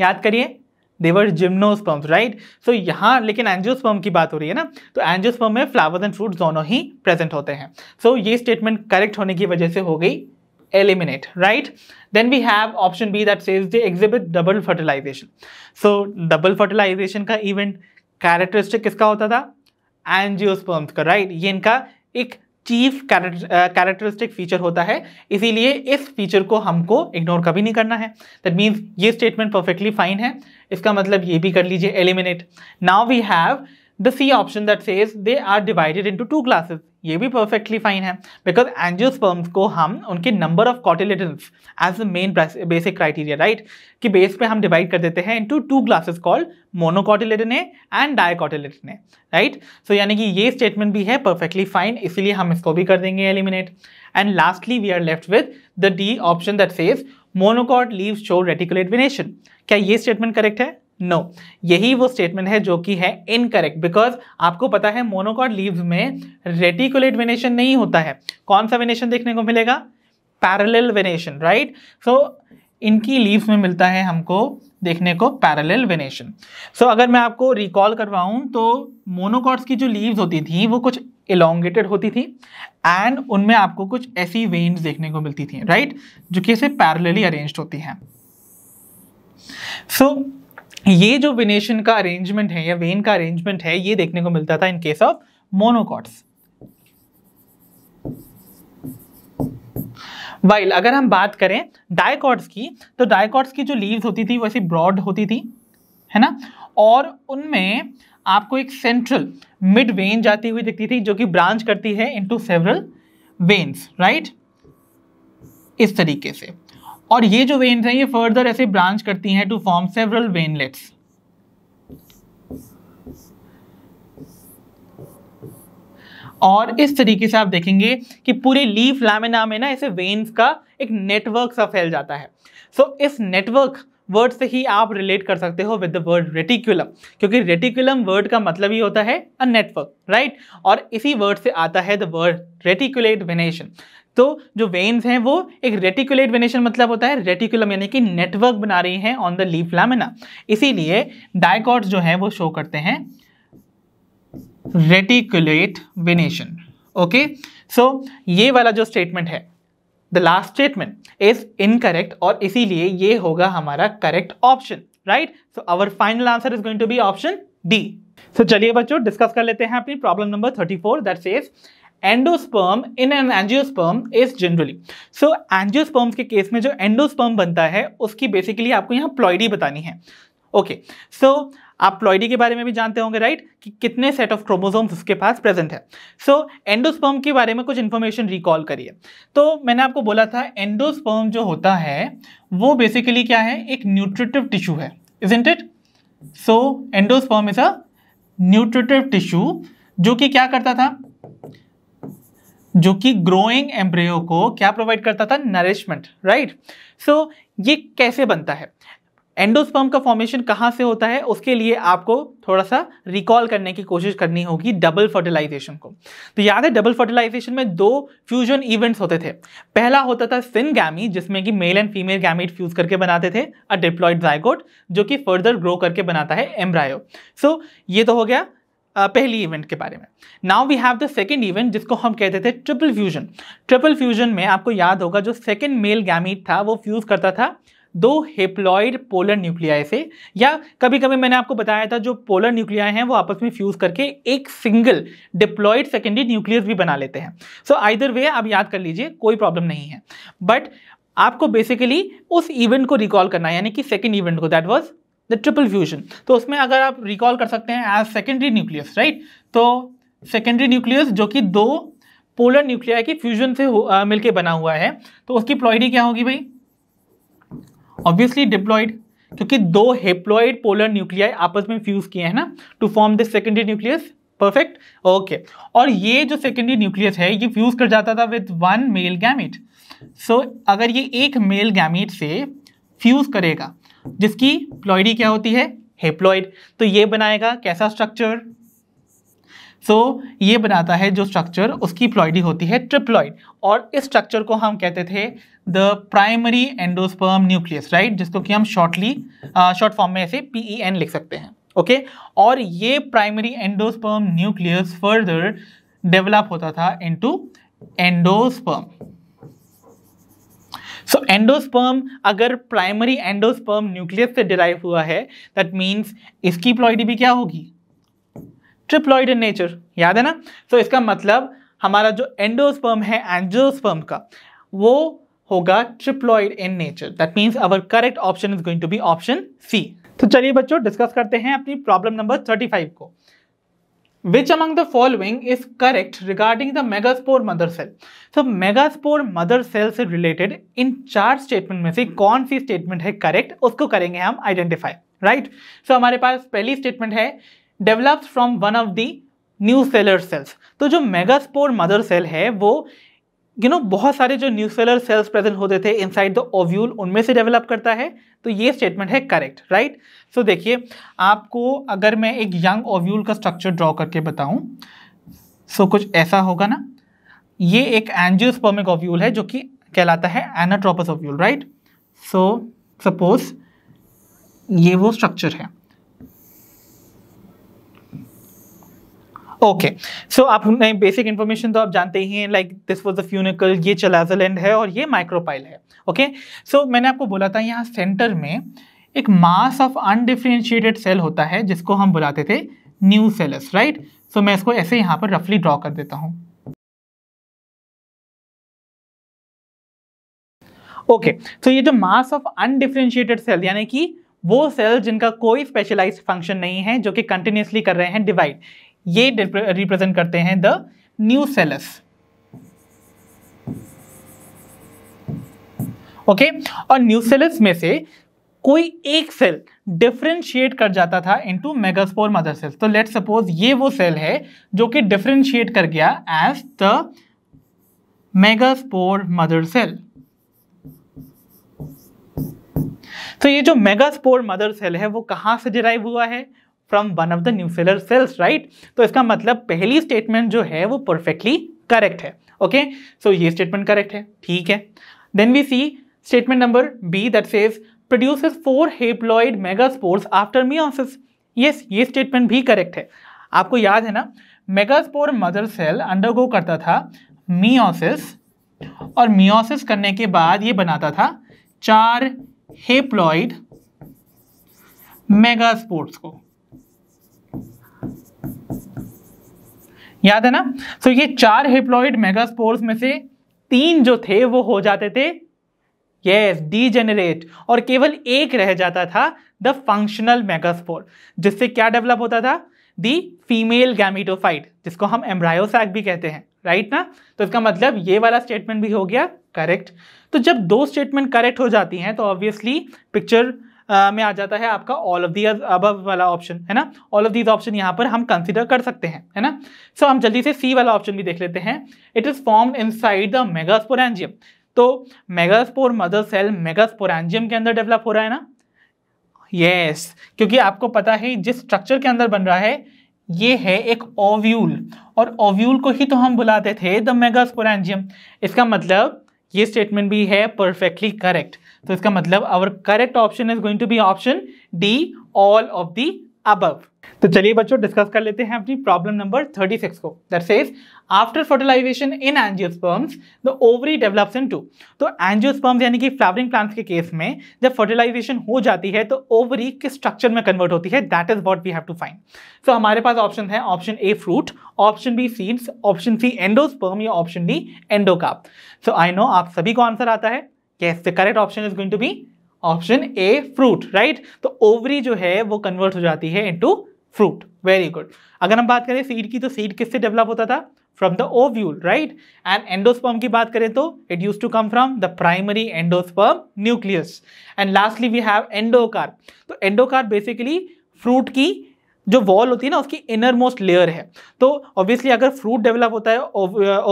याद करिए देवर जिम्नोस्पर्म्स राइट सो यहाँ लेकिन एंजियोस्पर्म की बात हो रही है ना तो एंजियोस्पर्म में फ्लावर्स एंड फ्रूट्स दोनों ही प्रेजेंट होते हैं सो so, ये स्टेटमेंट करेक्ट होने की वजह से हो गई eliminate right then we have option B that says they exhibit double fertilization so double fertilization का इवेंट कैरेक्टरिस्टिक किसका होता था एनजियोस्पर्म्स का राइट ये इनका एक चीफ कैरेक्टरिस्टिक फीचर होता है इसीलिए इस फीचर को हमको इग्नोर कभी नहीं करना है दैट मीन्स ये स्टेटमेंट परफेक्टली फाइन है इसका मतलब ये भी कर लीजिए eliminate now we have the C option that says they are divided into two classes ये भी परफेक्टली फाइन है बिकॉज एंजियोस्पर्म्स को हम उनके number of cotyledons as a main basic criteria right कि बेस पे हम डिवाइड कर देते हैं into two classes called monocotyledonae and dicotyledonae right सो यानी कि ये स्टेटमेंट भी है परफेक्टली फाइन इसीलिए हम इसको भी कर देंगे eliminate and lastly we are left with the D option that says monocot leave show reticulate venation क्या ये स्टेटमेंट करेक्ट है नो no. यही वो स्टेटमेंट है जो कि है इनकरेक्ट बिकॉज आपको पता है मोनोकॉड लीव में रेटिकुलेट वेनेशन नहीं होता है कौन सा वेनेशन देखने को मिलेगा पैरेलल वेनेशन राइट सो इनकी लीव्स में मिलता है हमको देखने को पैरेलल वेनेशन सो अगर मैं आपको रिकॉल करवाऊँ तो मोनोकॉड्स की जो लीव्स होती थी वो कुछ एलोंगेटेड होती थी एंड उनमें आपको कुछ ऐसी वेन्स देखने को मिलती थी राइट right? जो कि ऐसे पैरेलली अरेंज होती हैं सो so, ये जो विनेशन का अरेंजमेंट है या वेन का अरेंजमेंट है ये देखने को मिलता था in case of monocots while अगर हम बात करें डायकॉट्स की तो डायकॉट्स की जो लीव्स होती थी वो ऐसी ब्रॉड होती थी है ना और उनमें आपको एक सेंट्रल मिड वेन जाती हुई दिखती थी जो कि ब्रांच करती है इनटू सेवरल वेन्स राइट इस तरीके से और ये जो वेन्स हैं ये फर्दर ऐसे ब्रांच करती हैं टू फॉर्म सेवरल वेनलेट्स और इस तरीके से आप देखेंगे कि पूरे लीफ लैमिना में ना ऐसे वेन्स का एक नेटवर्क सा फैल जाता है सो so, इस नेटवर्क वर्ड से ही आप रिलेट कर सकते हो विद द वर्ड रेटिकुलम क्योंकि रेटिकुलम वर्ड का मतलब ही होता है अ नेटवर्क राइट और इसी वर्ड से आता है द वर्ड रेटिकुलेट वेनेशन तो जो वेन्स हैं वो एक रेटिकुलेट वेनेशन मतलब होता है रेटिकुलम यानी कि नेटवर्क बना रही हैं ऑन द लीफ लैमिना इसीलिए डायकॉट्स जो हैं वो शो करते हैं रेटिकुलेट वेनेशन ओके सो ये वाला जो स्टेटमेंट है the last statement is incorrect और इसीलिए ये होगा हमारा correct option right so our final answer is going to be option D so चलिए बच्चों डिस्कस कर लेते हैं अपनी problem number thirty four that says endosperm in an angiosperm is generally so angiosperms के केस में जो एंडोस्पर्म बनता है उसकी बेसिकली आपको यहाँ प्लॉइडी बतानी है ओके okay. सो so, आप प्लॉइडी के बारे में भी जानते होंगे राइट right? कि कितने सेट ऑफ क्रोमोसोम्स उसके पास प्रेजेंट है सो so, एंडोस्पर्म के बारे में कुछ इन्फॉर्मेशन रिकॉल करिए तो मैंने आपको बोला था एंडोस्पर्म जो होता है वो बेसिकली क्या है एक न्यूट्रिटिव टिश्यू है isn't it so endosperm is a nutritive tissue जो कि क्या करता था जो कि ग्रोइंग एम्ब्रियो को क्या प्रोवाइड करता था नरिशमेंट राइट सो ये कैसे बनता है एंडोस्पर्म का फॉर्मेशन कहाँ से होता है उसके लिए आपको थोड़ा सा रिकॉल करने की कोशिश करनी होगी डबल फर्टिलाइजेशन को तो याद है डबल फर्टिलाइजेशन में दो फ्यूजन इवेंट्स होते थे पहला होता था सिन गैमी जिसमें कि male and female gamete fuse करके बनाते थे अ डिप्लॉयड जायकोट जो कि फर्दर ग्रो करके बनाता है एम्ब्रायो सो so, ये तो हो गया पहली इवेंट के बारे में now we have the second event जिसको हम कहते थे ट्रिपल फ्यूजन ट्रिपल फ्यूजन में आपको याद होगा जो सेकेंड मेल गैमिट था वो फ्यूज़ करता था दो हेप्लॉयड पोलर न्यूक्लियाई से या कभी कभी मैंने आपको बताया था जो पोलर न्यूक्लियाई हैं वो आपस में फ्यूज़ करके एक सिंगल डिप्लॉयड सेकेंडरी न्यूक्लियस भी बना लेते हैं सो आइदर वे आप याद कर लीजिए कोई प्रॉब्लम नहीं है बट आपको बेसिकली उस इवेंट को रिकॉल करना यानी कि सेकेंड इवेंट को that was the triple fusion तो उसमें अगर आप रिकॉल कर सकते हैं एज सेकेंडरी न्यूक्लियस राइट तो सेकेंडरी न्यूक्लियस जो कि दो पोलर न्यूक्लिया की फ्यूजन से मिलकर बना हुआ है तो उसकी प्लॉइडी क्या होगी भाई ऑब्वियसली डिप्लॉइड क्योंकि दो हेप्लॉइड पोलर न्यूक्लियाई आपस में फ्यूज किए हैं ना to form this secondary nucleus perfect okay और ये जो सेकेंडरी न्यूक्लियस है ये फ्यूज कर जाता था with one male gamete so अगर ये एक मेल गैमिट से फ्यूज करेगा जिसकी प्लॉइडी क्या होती है हेप्लॉइड तो ये बनाएगा कैसा स्ट्रक्चर सो so, ये बनाता है जो स्ट्रक्चर उसकी प्लॉइडी होती है ट्रिप्लॉइड और इस स्ट्रक्चर को हम कहते थे the primary endosperm nucleus right जिसको कि हम शॉर्टली शॉर्ट फॉर्म में ऐसे पी ई एन लिख सकते हैं ओके okay? और ये primary endosperm nucleus further develop होता था into endosperm so so, endosperm अगर प्राइमरी एंडोस्पर्म न्यूक्लियस से डिराइव हुआ है दैट मीन्स इसकी प्लॉइडी भी क्या होगी ट्रिप्लॉइड इन नेचर याद है ना सो so, इसका मतलब हमारा जो एंडोस्पर्म है एंजोस्पर्म का वो होगा triploid in nature that means our correct option is going to be option C तो चलिए बच्चों डिस्कस करते हैं अपनी प्रॉब्लम नंबर थर्टी फाइव को which among the following is correct regarding the megaspore mother cell so megaspore mother cell से रिलेटेड इन चार स्टेटमेंट में से कौन सी स्टेटमेंट है करेक्ट उसको करेंगे हम आइडेंटिफाई राइट सो हमारे पास पहली स्टेटमेंट है developed from one of the nucellar cells तो जो मेगा स्पोर मदर सेल है वो यू नो बहुत सारे जो न्यूसेलर सेल्स प्रेजेंट होते थे इन साइड द ओव्यूल उनमें से डेवलप करता है तो ये स्टेटमेंट है करेक्ट राइट सो देखिए आपको अगर मैं एक यंग ओव्यूल का स्ट्रक्चर ड्रॉ करके बताऊं सो so, कुछ ऐसा होगा ना ये एक एंजियोस्पर्मिक ओव्यूल है जो कि कहलाता है anatropous ovule right so suppose ये वो स्ट्रक्चर है ओके सो आपने बेसिक इन्फॉर्मेशन तो आप जानते ही हैं like this was a funicle ये चलाजलैंड है और ये माइक्रोपाइल है ओके okay? सो so, मैंने आपको बोला था यहाँ सेंटर में एक मास ऑफ अनडिफ्रेंशिएटेड सेल होता है जिसको हम बुलाते थे न्यू सेलस राइट सो मैं इसको ऐसे यहाँ पर रफली ड्रॉ कर देता हूँ ओके okay, तो so ये जो मास ऑफ अनडिफ्रेंशिएटेड सेल यानी कि वो सेल जिनका कोई स्पेशलाइज्ड फंक्शन नहीं है जो कि कंटिन्यूसली कर रहे हैं डिवाइड ये रिप्रेजेंट करते हैं द न्यू सेलस ओके और न्यू सेलस में से कोई एक सेल डिफ्रेंशिएट कर जाता था इनटू मेगास्पोर मदर सेल्स तो लेट सपोज ये वो सेल है जो कि डिफ्रेंशिएट कर गया as the megaspore mother cell तो ये जो मेगास्पोर मदर सेल है वो कहां से डिराइव हुआ है from one of the nucellar cells right तो इसका मतलब पहली स्टेटमेंट जो है वो परफेक्टली करेक्ट है ओके सो ये स्टेटमेंट करेक्ट है ठीक है then we see statement number B that says produces four haploid megaspores after meiosis yes ये स्टेटमेंट भी करेक्ट है आपको याद है ना मेगास्पोर मदर सेल अंडरगो करता था मियोसिस और मियोसिस करने के बाद ये बनाता था चार हेप्लॉइड मेगास्पोर्ट्स को याद है ना तो ये चार हिप्लॉइड मेगास्पोर्स में से तीन जो थे वो हो जाते थे यस डी जनरेट और केवल एक रह जाता था द फंक्शनल मेगास्पोर जिससे क्या डेवलप होता था दी फीमेल गैमिटोफाइट जिसको हम एम्ब्रायोसैक भी कहते हैं राइट ना तो इसका मतलब ये वाला स्टेटमेंट भी हो गया करेक्ट तो जब दो स्टेटमेंट करेक्ट हो जाती हैं तो ऑब्वियसली पिक्चर में आ जाता है आपका ऑल ऑफ दी अब वाला ऑप्शन है ना ऑल ऑफ दीज ऑप्शन यहाँ पर हम कंसिडर कर सकते हैं है ना सो so, हम जल्दी से सी वाला ऑप्शन भी देख लेते हैं it is form inside the megasporangium तो मेगास्पोर मदर सेल मेगास्पोरेंजियम के अंदर डेवलप हो रहा है ना यस yes, क्योंकि आपको पता है जिस स्ट्रक्चर के अंदर बन रहा है ये है एक ओव्यूल और ओव्यूल को ही तो हम बुलाते थे द मेगास्पोरेंजियम इसका मतलब ये स्टेटमेंट भी है परफेक्टली करेक्ट तो इसका मतलब our correct option is going to be option D all of the above तो चलिए बच्चों डिस्कस कर लेते हैं अपनी प्रॉब्लम नंबर 36 को that says after fertilization in angiosperms the ovary develops into तो एंजियोस्पर्म्स यानी कि फ्लावरिंग प्लांट्स के केस में जब फर्टिलाइजेशन हो जाती है तो ओवरी किस स्ट्रक्चर में कन्वर्ट होती है that is what we have to find so हमारे पास ऑप्शन है option A fruit option B seeds option C endosperm या option D endocarp so I know आप सभी को आंसर आता है yes the correct option is going to be option A fruit right तो ओवरी जो है वो कन्वर्ट हो जाती है इनटू फ्रूट वेरी गुड अगर हम बात करें सीड की तो सीड किससे डेवलप होता था from the ovule right and endosperm की बात करें तो it use to come from the primary endosperm nucleus and lastly we have endocarp तो एंडोकार बेसिकली फ्रूट की जो वॉल होती है ना उसकी इनर मोस्ट लेयर है तो ऑब्वियसली अगर फ्रूट डेवलप होता है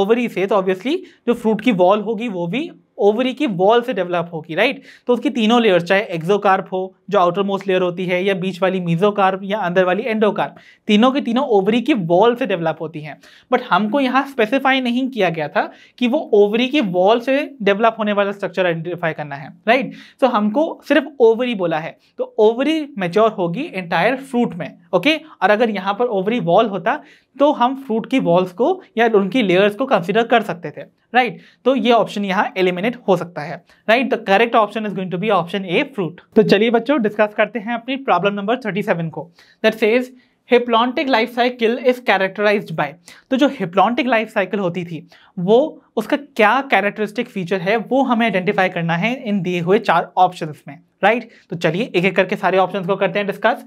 ओवरी से तो ऑब्वियसली जो फ्रूट की वॉल होगी वो भी ओवरी की वॉल से डेवलप होगी राइट तो उसकी तीनों लेयर चाहे एक्जोकार्प हो जो आउटर मोस्ट लेयर होती है या बीच वाली मीजोकार्प या अंदर वाली एंडोकार्प तीनों की तीनों ओवरी की वॉल से डेवलप होती हैं बट हमको यहाँ स्पेसिफाई नहीं किया गया था कि वो ओवरी की वॉल से डेवलप होने वाला स्ट्रक्चर आइडेंटिफाई करना है राइट तो so, हमको सिर्फ ओवरी बोला है तो ओवरी मेच्योर होगी एंटायर फ्रूट में ओके और अगर यहाँ पर ओवरी वॉल होता तो हम फ्रूट की वॉल्स को या उनकी लेयर्स को कंसिडर कर सकते थे राइट right? तो ये ऑप्शन यहाँ एलिमिनेट हो सकता है right the correct option is going to be option A fruit तो चलिए बच्चों डिस्कस करते हैं अपनी प्रॉब्लम नंबर थर्टी को that says haplontic life cycle is characterize by तो जो हिप्लॉन्टिक लाइफ साइकिल होती थी वो उसका क्या कैरेक्टरिस्टिक फीचर है वो हमें आइडेंटिफाई करना है इन दिए हुए चार ऑप्शन में राइट right? तो चलिए एक एक करके सारे ऑप्शन को करते हैं discuss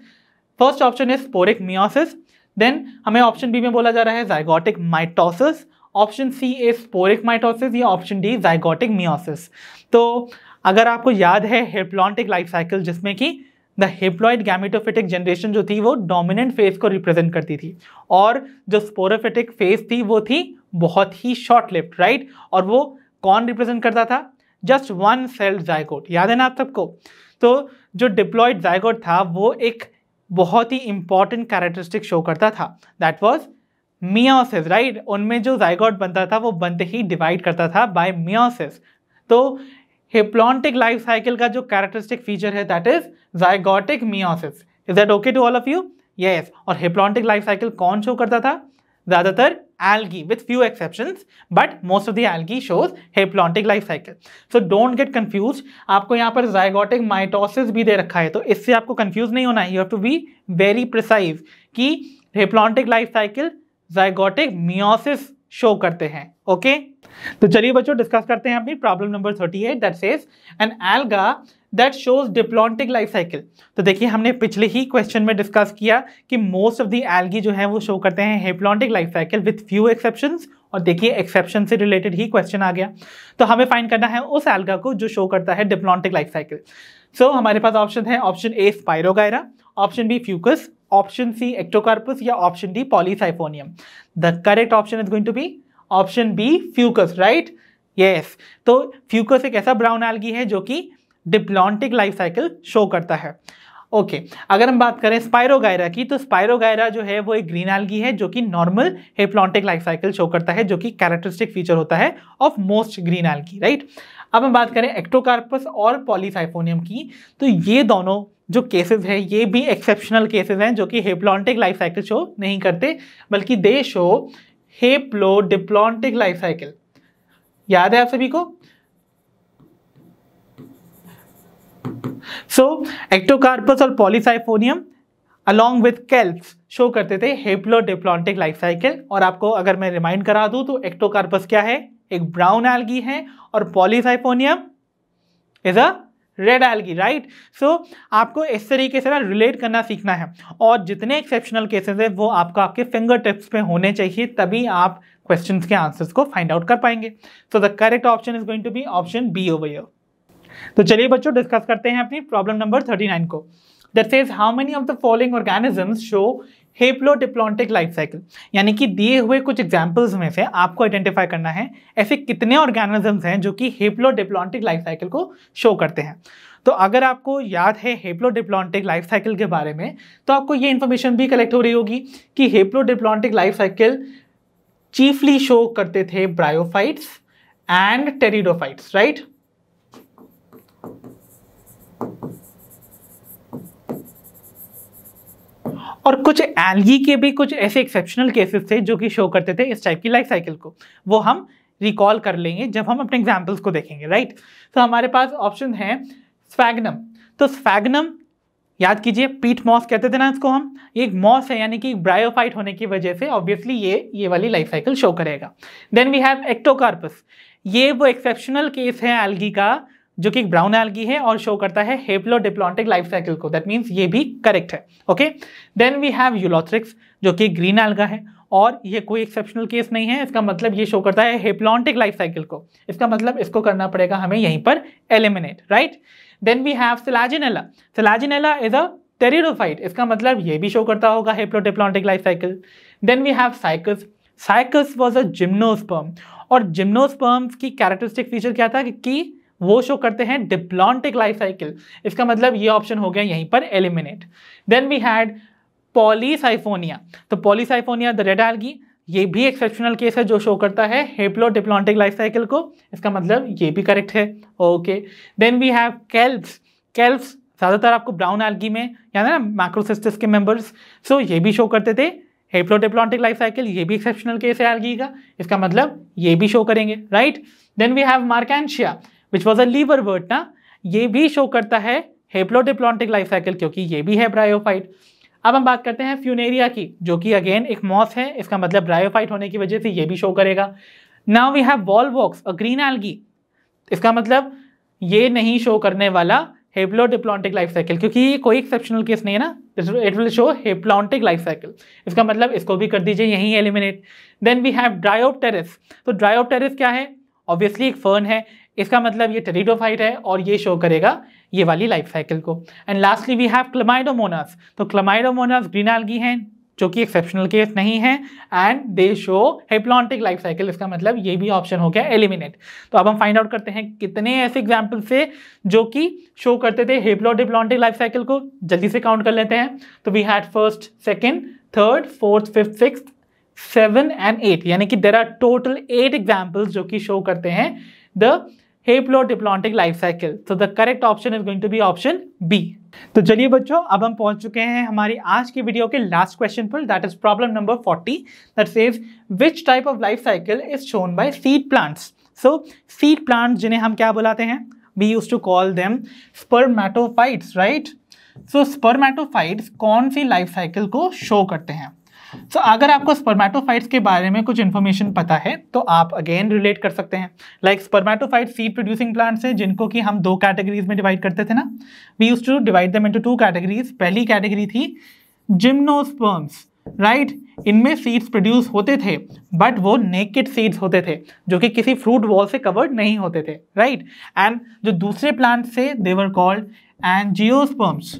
first option is sporic meiosis then हमें ऑप्शन बी में बोला जा रहा है zygotic mitosis option C a sporic mitosis या ऑप्शन डी जाइगोटिक मियोसिस तो अगर आपको याद है हेप्लॉन्टिक लाइफ साइकिल जिसमें कि द हेप्लॉइड गैमिटोफिटिक जनरेशन जो थी वो डोमिनेंट फेज को रिप्रेजेंट करती थी और जो स्पोरोफिटिक फेज थी वो थी बहुत ही शॉर्ट लिफ्ट राइट और वो कौन रिप्रेजेंट करता था जस्ट वन सेल जायकोट याद है ना आप सबको तो जो डिप्लॉयड जायकोट था वो एक बहुत ही इंपॉर्टेंट कैरेक्टरिस्टिक शो करता था दैट वॉज मियासिस राइट उनमें जो जाइगॉट बनता था वो बनते ही डिवाइड करता था बाय मियासिस तो हिप्लॉन्टिक लाइफ साइकिल का जो कैरेक्टरिस्टिक फीचर है that is zygotic meiosis is that okay to all of you yes और हिप्लॉन्टिक लाइफ साइकिल कौन शो करता था ज्यादातर algae with few exception but most of the algae shows haplontic life cycle so don't get confuse आपको यहाँ पर जयगोटिक माइटोसिस भी दे रखा है तो इससे आपको कन्फ्यूज नहीं होना you have to be very precise कि haplontic life cycle zygotic meiosis show करते हैं ओके okay? तो चलिए बच्चों डिस्कस करते हैं अपनी problem number thirty eight that is an alga that shows diplontic life cycle तो देखिए हमने पिछले ही क्वेश्चन में डिस्कस किया कि मोस्ट ऑफ दी एल्गी जो है वो शो करते हैं haplontic life cycle with few exception और देखिए एक्सेप्शन से रिलेटेड ही क्वेश्चन आ गया तो हमें फाइंड करना है उस एल्गा को जो शो करता है डिप्लॉन्टिक लाइफ साइकिल सो हमारे पास ऑप्शन है option A spirogyra option B fucus option C ectocarpus या option D polysiphonia the correct option is going to be option B fucus right yes तो फ्यूकस एक ऐसा ब्राउन एल्गी है जो कि डिप्लॉन्टिक लाइफ साइकिल शो करता है ओके okay. अगर हम बात करें स्पायरोगायरा की तो स्पायरोगायरा जो है वो एक ग्रीन एल्गी है जो कि normal haplontic life cycle show करता है जो कि कैरेक्टरिस्टिक फीचर होता है of most green algae right अब हम बात करें एक्टोकार्पस और पॉलीसाइफोनियम की तो ये दोनों जो केसेस हैं ये भी एक्सेप्शनल केसेस हैं जो कि हेप्लॉन्टिक लाइफ साइकिल शो नहीं करते बल्कि they show haplodiplontic life cycle याद है आप सभी को सो एक्टोकार्पस और polysiphonia along with kelps show करते थे हेप्लो डिप्लॉन्टिक लाइफ साइकिल और आपको अगर मैं रिमाइंड करा दूँ तो एक्टोकार्पस क्या है एक ब्राउन एल्गी है और polysiphonia is a red algae right so आपको इस तरीके से ना रिलेट करना सीखना है और जितने एक्सेप्शनल केसेस हैं वो आपको आपके फिंगर टिप्स पे होने चाहिए तभी आप क्वेश्चंस के आंसर्स को फाइंड आउट कर पाएंगे so the correct option is going to be option B over your तो चलिए बच्चों डिस्कस करते हैं अपनी प्रॉब्लम नंबर थर्टी नाइन को that says how many of the following organisms show haplodiplontic life cycle यानी कि दिए हुए कुछ एग्जाम्पल्स में से आपको आइडेंटिफाई करना है ऐसे कितने ऑर्गेनिजम्स हैं जो कि हेप्लोडिप्लॉन्टिक लाइफ साइकिल को शो करते हैं तो अगर आपको याद है हेप्लोडिप्लॉन्टिक लाइफ साइकिल के बारे में तो आपको ये इन्फॉर्मेशन भी कलेक्ट हो रही होगी कि haplodiplontic life cycle chiefly show करते थे bryophytes and pteridophytes right right? और कुछ एलगी के भी कुछ ऐसे एक्सेप्शनल केसेस थे जो कि शो करते थे इस टाइप की लाइफ साइकिल को वो हम रिकॉल कर लेंगे जब हम अपने एग्जाम्पल्स को देखेंगे राइट तो हमारे पास ऑप्शन है स्वैगनम तो स्फैगनम याद कीजिए पीट मॉस कहते थे ना इसको हम ये एक मॉस है यानी कि ब्रायोफाइट होने की वजह से ऑब्वियसली ये ये वाली लाइफ साइकिल शो करेगा देन वी हैव एक्टोकार्पस ये वो एक्सेप्शनल केस है एल्गी का जो कि ब्राउन एल्गी है और शो करता है हेप्लो डिप्लॉन्टिक लाइफ साइकिल को दैट मीन्स ये भी करेक्ट है okay then we have Ulothrix जो कि ग्रीन एल्गा है और ये कोई एक्सेप्शनल केस नहीं है इसका मतलब ये शो करता है हेप्लॉन्टिक लाइफ साइकिल को इसका मतलब इसको करना पड़ेगा हमें यहीं पर eliminate right then we have Selaginella Selaginella is a pteridophyte इसका मतलब ये भी शो करता होगा haplodiplontic life cycle then we have Cycas Cycas was a gymnosperm और जिम्नोस्पर्म्स की कैरेक्टरिस्टिक फीचर क्या था कि, कि वो शो करते हैं डिप्लॉन्टिक लाइफ साइकिल इसका मतलब ये ऑप्शन हो गया यहीं पर eliminate then we had Polysiphonia तो पॉलीसाइफोनिया द रेड एल्गी ये भी एक्सेप्शनल केस है जो शो करता है हेप्लो डिप्लॉन्टिक लाइफ साइकिल को इसका मतलब ये भी करेक्ट है okay then we have kelps kelps ज़्यादातर आपको ब्राउन एल्गी में याद है ना मैक्रोसिस्टिस के मेंबर्स सो so, ये भी शो करते थे हेप्लो डिप्लॉन्टिक लाइफ साइकिल ये भी एक्सेप्शनल केस है एल्गी का इसका मतलब ये भी शो करेंगे right then we have Marchantia which was a liverwort ना ये भी शो करता है हेप्लोडिप्लॉन्टिक लाइफ साइकिल क्योंकि ये भी है ब्रायोफाइट अब हम बात करते हैं फ्यूनेरिया की जो कि अगेन एक मॉस है इसका मतलब ब्रायोफाइट होने की वजह से ये भी शो करेगा now we have Volvox a green algae इसका मतलब ये नहीं शो करने वाला हेप्लोडिप्लॉन्टिक लाइफ साइकिल क्योंकि ये कोई एक्सेप्शनल केस नहीं है ना it will show haplontic life cycle इसका मतलब इसको भी कर दीजिए यहीं eliminate then we have Pteris तो टेरिस क्या है ऑब्वियसली एक फर्न है इसका मतलब ये टेरिडोफाइट है और ये शो करेगा ये वाली लाइफ साइकिल को and lastly we have Chlamydomonas तो क्लमाइडोमोनास ग्रीन आलगी हैं जो कि एक्सेप्शनल केस नहीं है and they show haplontic life cycle इसका मतलब ये भी ऑप्शन हो गया एलिमिनेट तो अब हम फाइंड आउट करते हैं कितने ऐसे एग्जाम्पल से जो कि शो करते थे हेप्लॉट लाइफ साइकिल को जल्दी से काउंट कर लेते हैं तो we had first second third fourth fifth six seven and eight यानी कि there are total eight examples जो कि शो करते हैं द हेप्लोडिप्लॉन्टिक लाइफ साइकिल तो the correct option is going to be option B तो चलिए बच्चों अब हम पहुंच चुके हैं हमारी आज की वीडियो के लास्ट क्वेश्चन पर that is problem number 40 that says which type of life cycle is shown by seed plants so seed plants जिन्हें हम क्या बुलाते हैं we use to call them spermatophytes right so spermatophytes कौन सी लाइफ साइकिल को शो करते हैं सो so, अगर आपको स्पर्मेटोफाइट्स के बारे में कुछ इन्फॉर्मेशन पता है तो आप अगेन रिलेट कर सकते हैं like spermatophyte seed producing plants हैं जिनको कि हम दो कैटेगरीज में डिवाइड करते थे ना we use to divide them into two categories पहली कैटेगरी थी जिम्नोस्पर्म्स राइट right? इनमें सीड्स प्रोड्यूस होते थे बट वो नेकेड सीड्स होते थे जो कि किसी फ्रूट वॉल से कवर्ड नहीं होते थे राइट right? एंड जो दूसरे प्लांट्स थे they're called angiosperms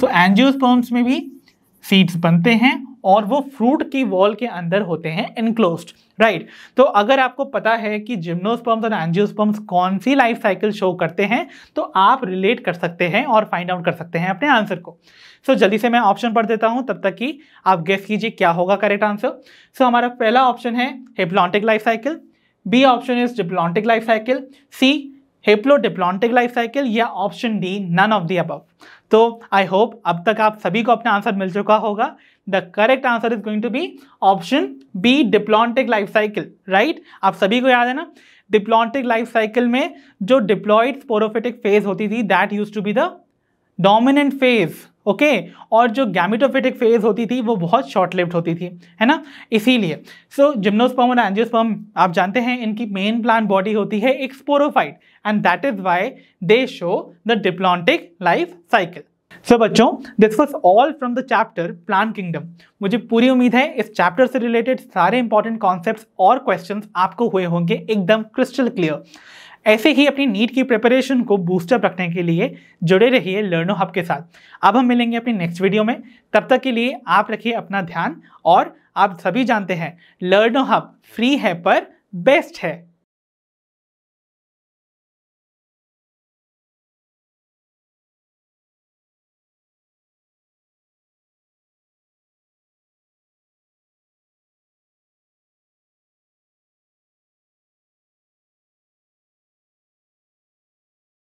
so angiosperms में भी सीड्स बनते हैं और वो फ्रूट की वॉल के अंदर होते हैं इनक्लोज राइट right. तो अगर आपको पता है कि जिम्नोस्पर्म्स और एंजियोस्पर्म्स कौन सी लाइफ साइकिल शो करते हैं तो आप रिलेट कर सकते हैं और फाइंड आउट कर सकते हैं अपने आंसर को सो so, जल्दी से मैं ऑप्शन पढ़ देता हूं तब तक कि आप गेस कीजिए क्या होगा करेक्ट आंसर सो हमारा पहला ऑप्शन है haplontic life cycle B option is diplontic life cycle C haplodiplontic life cycle या option D none of the above तो आई होप अब तक आप सभी को अपना आंसर मिल चुका होगा the correct answer is going to be option B diplontic life cycle right आप सभी को याद है ना डिप्लॉन्टिक लाइफ साइकिल में जो डिप्लॉइड स्पोरोफिटिक फेज होती थी that use to be the dominant phase okay और जो गैमिटोफिटिक फेज होती थी वो बहुत शॉर्ट लिफ्ट होती थी है ना इसीलिए सो जिम्नोस्पर्म और एंजियोस्पर्म आप जानते हैं इनकी मेन प्लांट बॉडी होती है एक sporophyte and that is why they show the diplontic life cycle so बच्चों this was all from the chapter plant kingdom मुझे पूरी उम्मीद है इस चैप्टर से रिलेटेड सारे इंपॉर्टेंट कॉन्सेप्ट और क्वेश्चन आपको हुए होंगे एकदम क्रिस्टल क्लियर ऐसे ही अपनी नीट की प्रिपरेशन को बूस्टअप रखने के लिए जुड़े रहिए लर्नो हब के साथ अब हम मिलेंगे अपनी नेक्स्ट वीडियो में तब तक के लिए आप रखिए अपना ध्यान और आप सभी जानते हैं लर्नो हब फ्री है पर बेस्ट है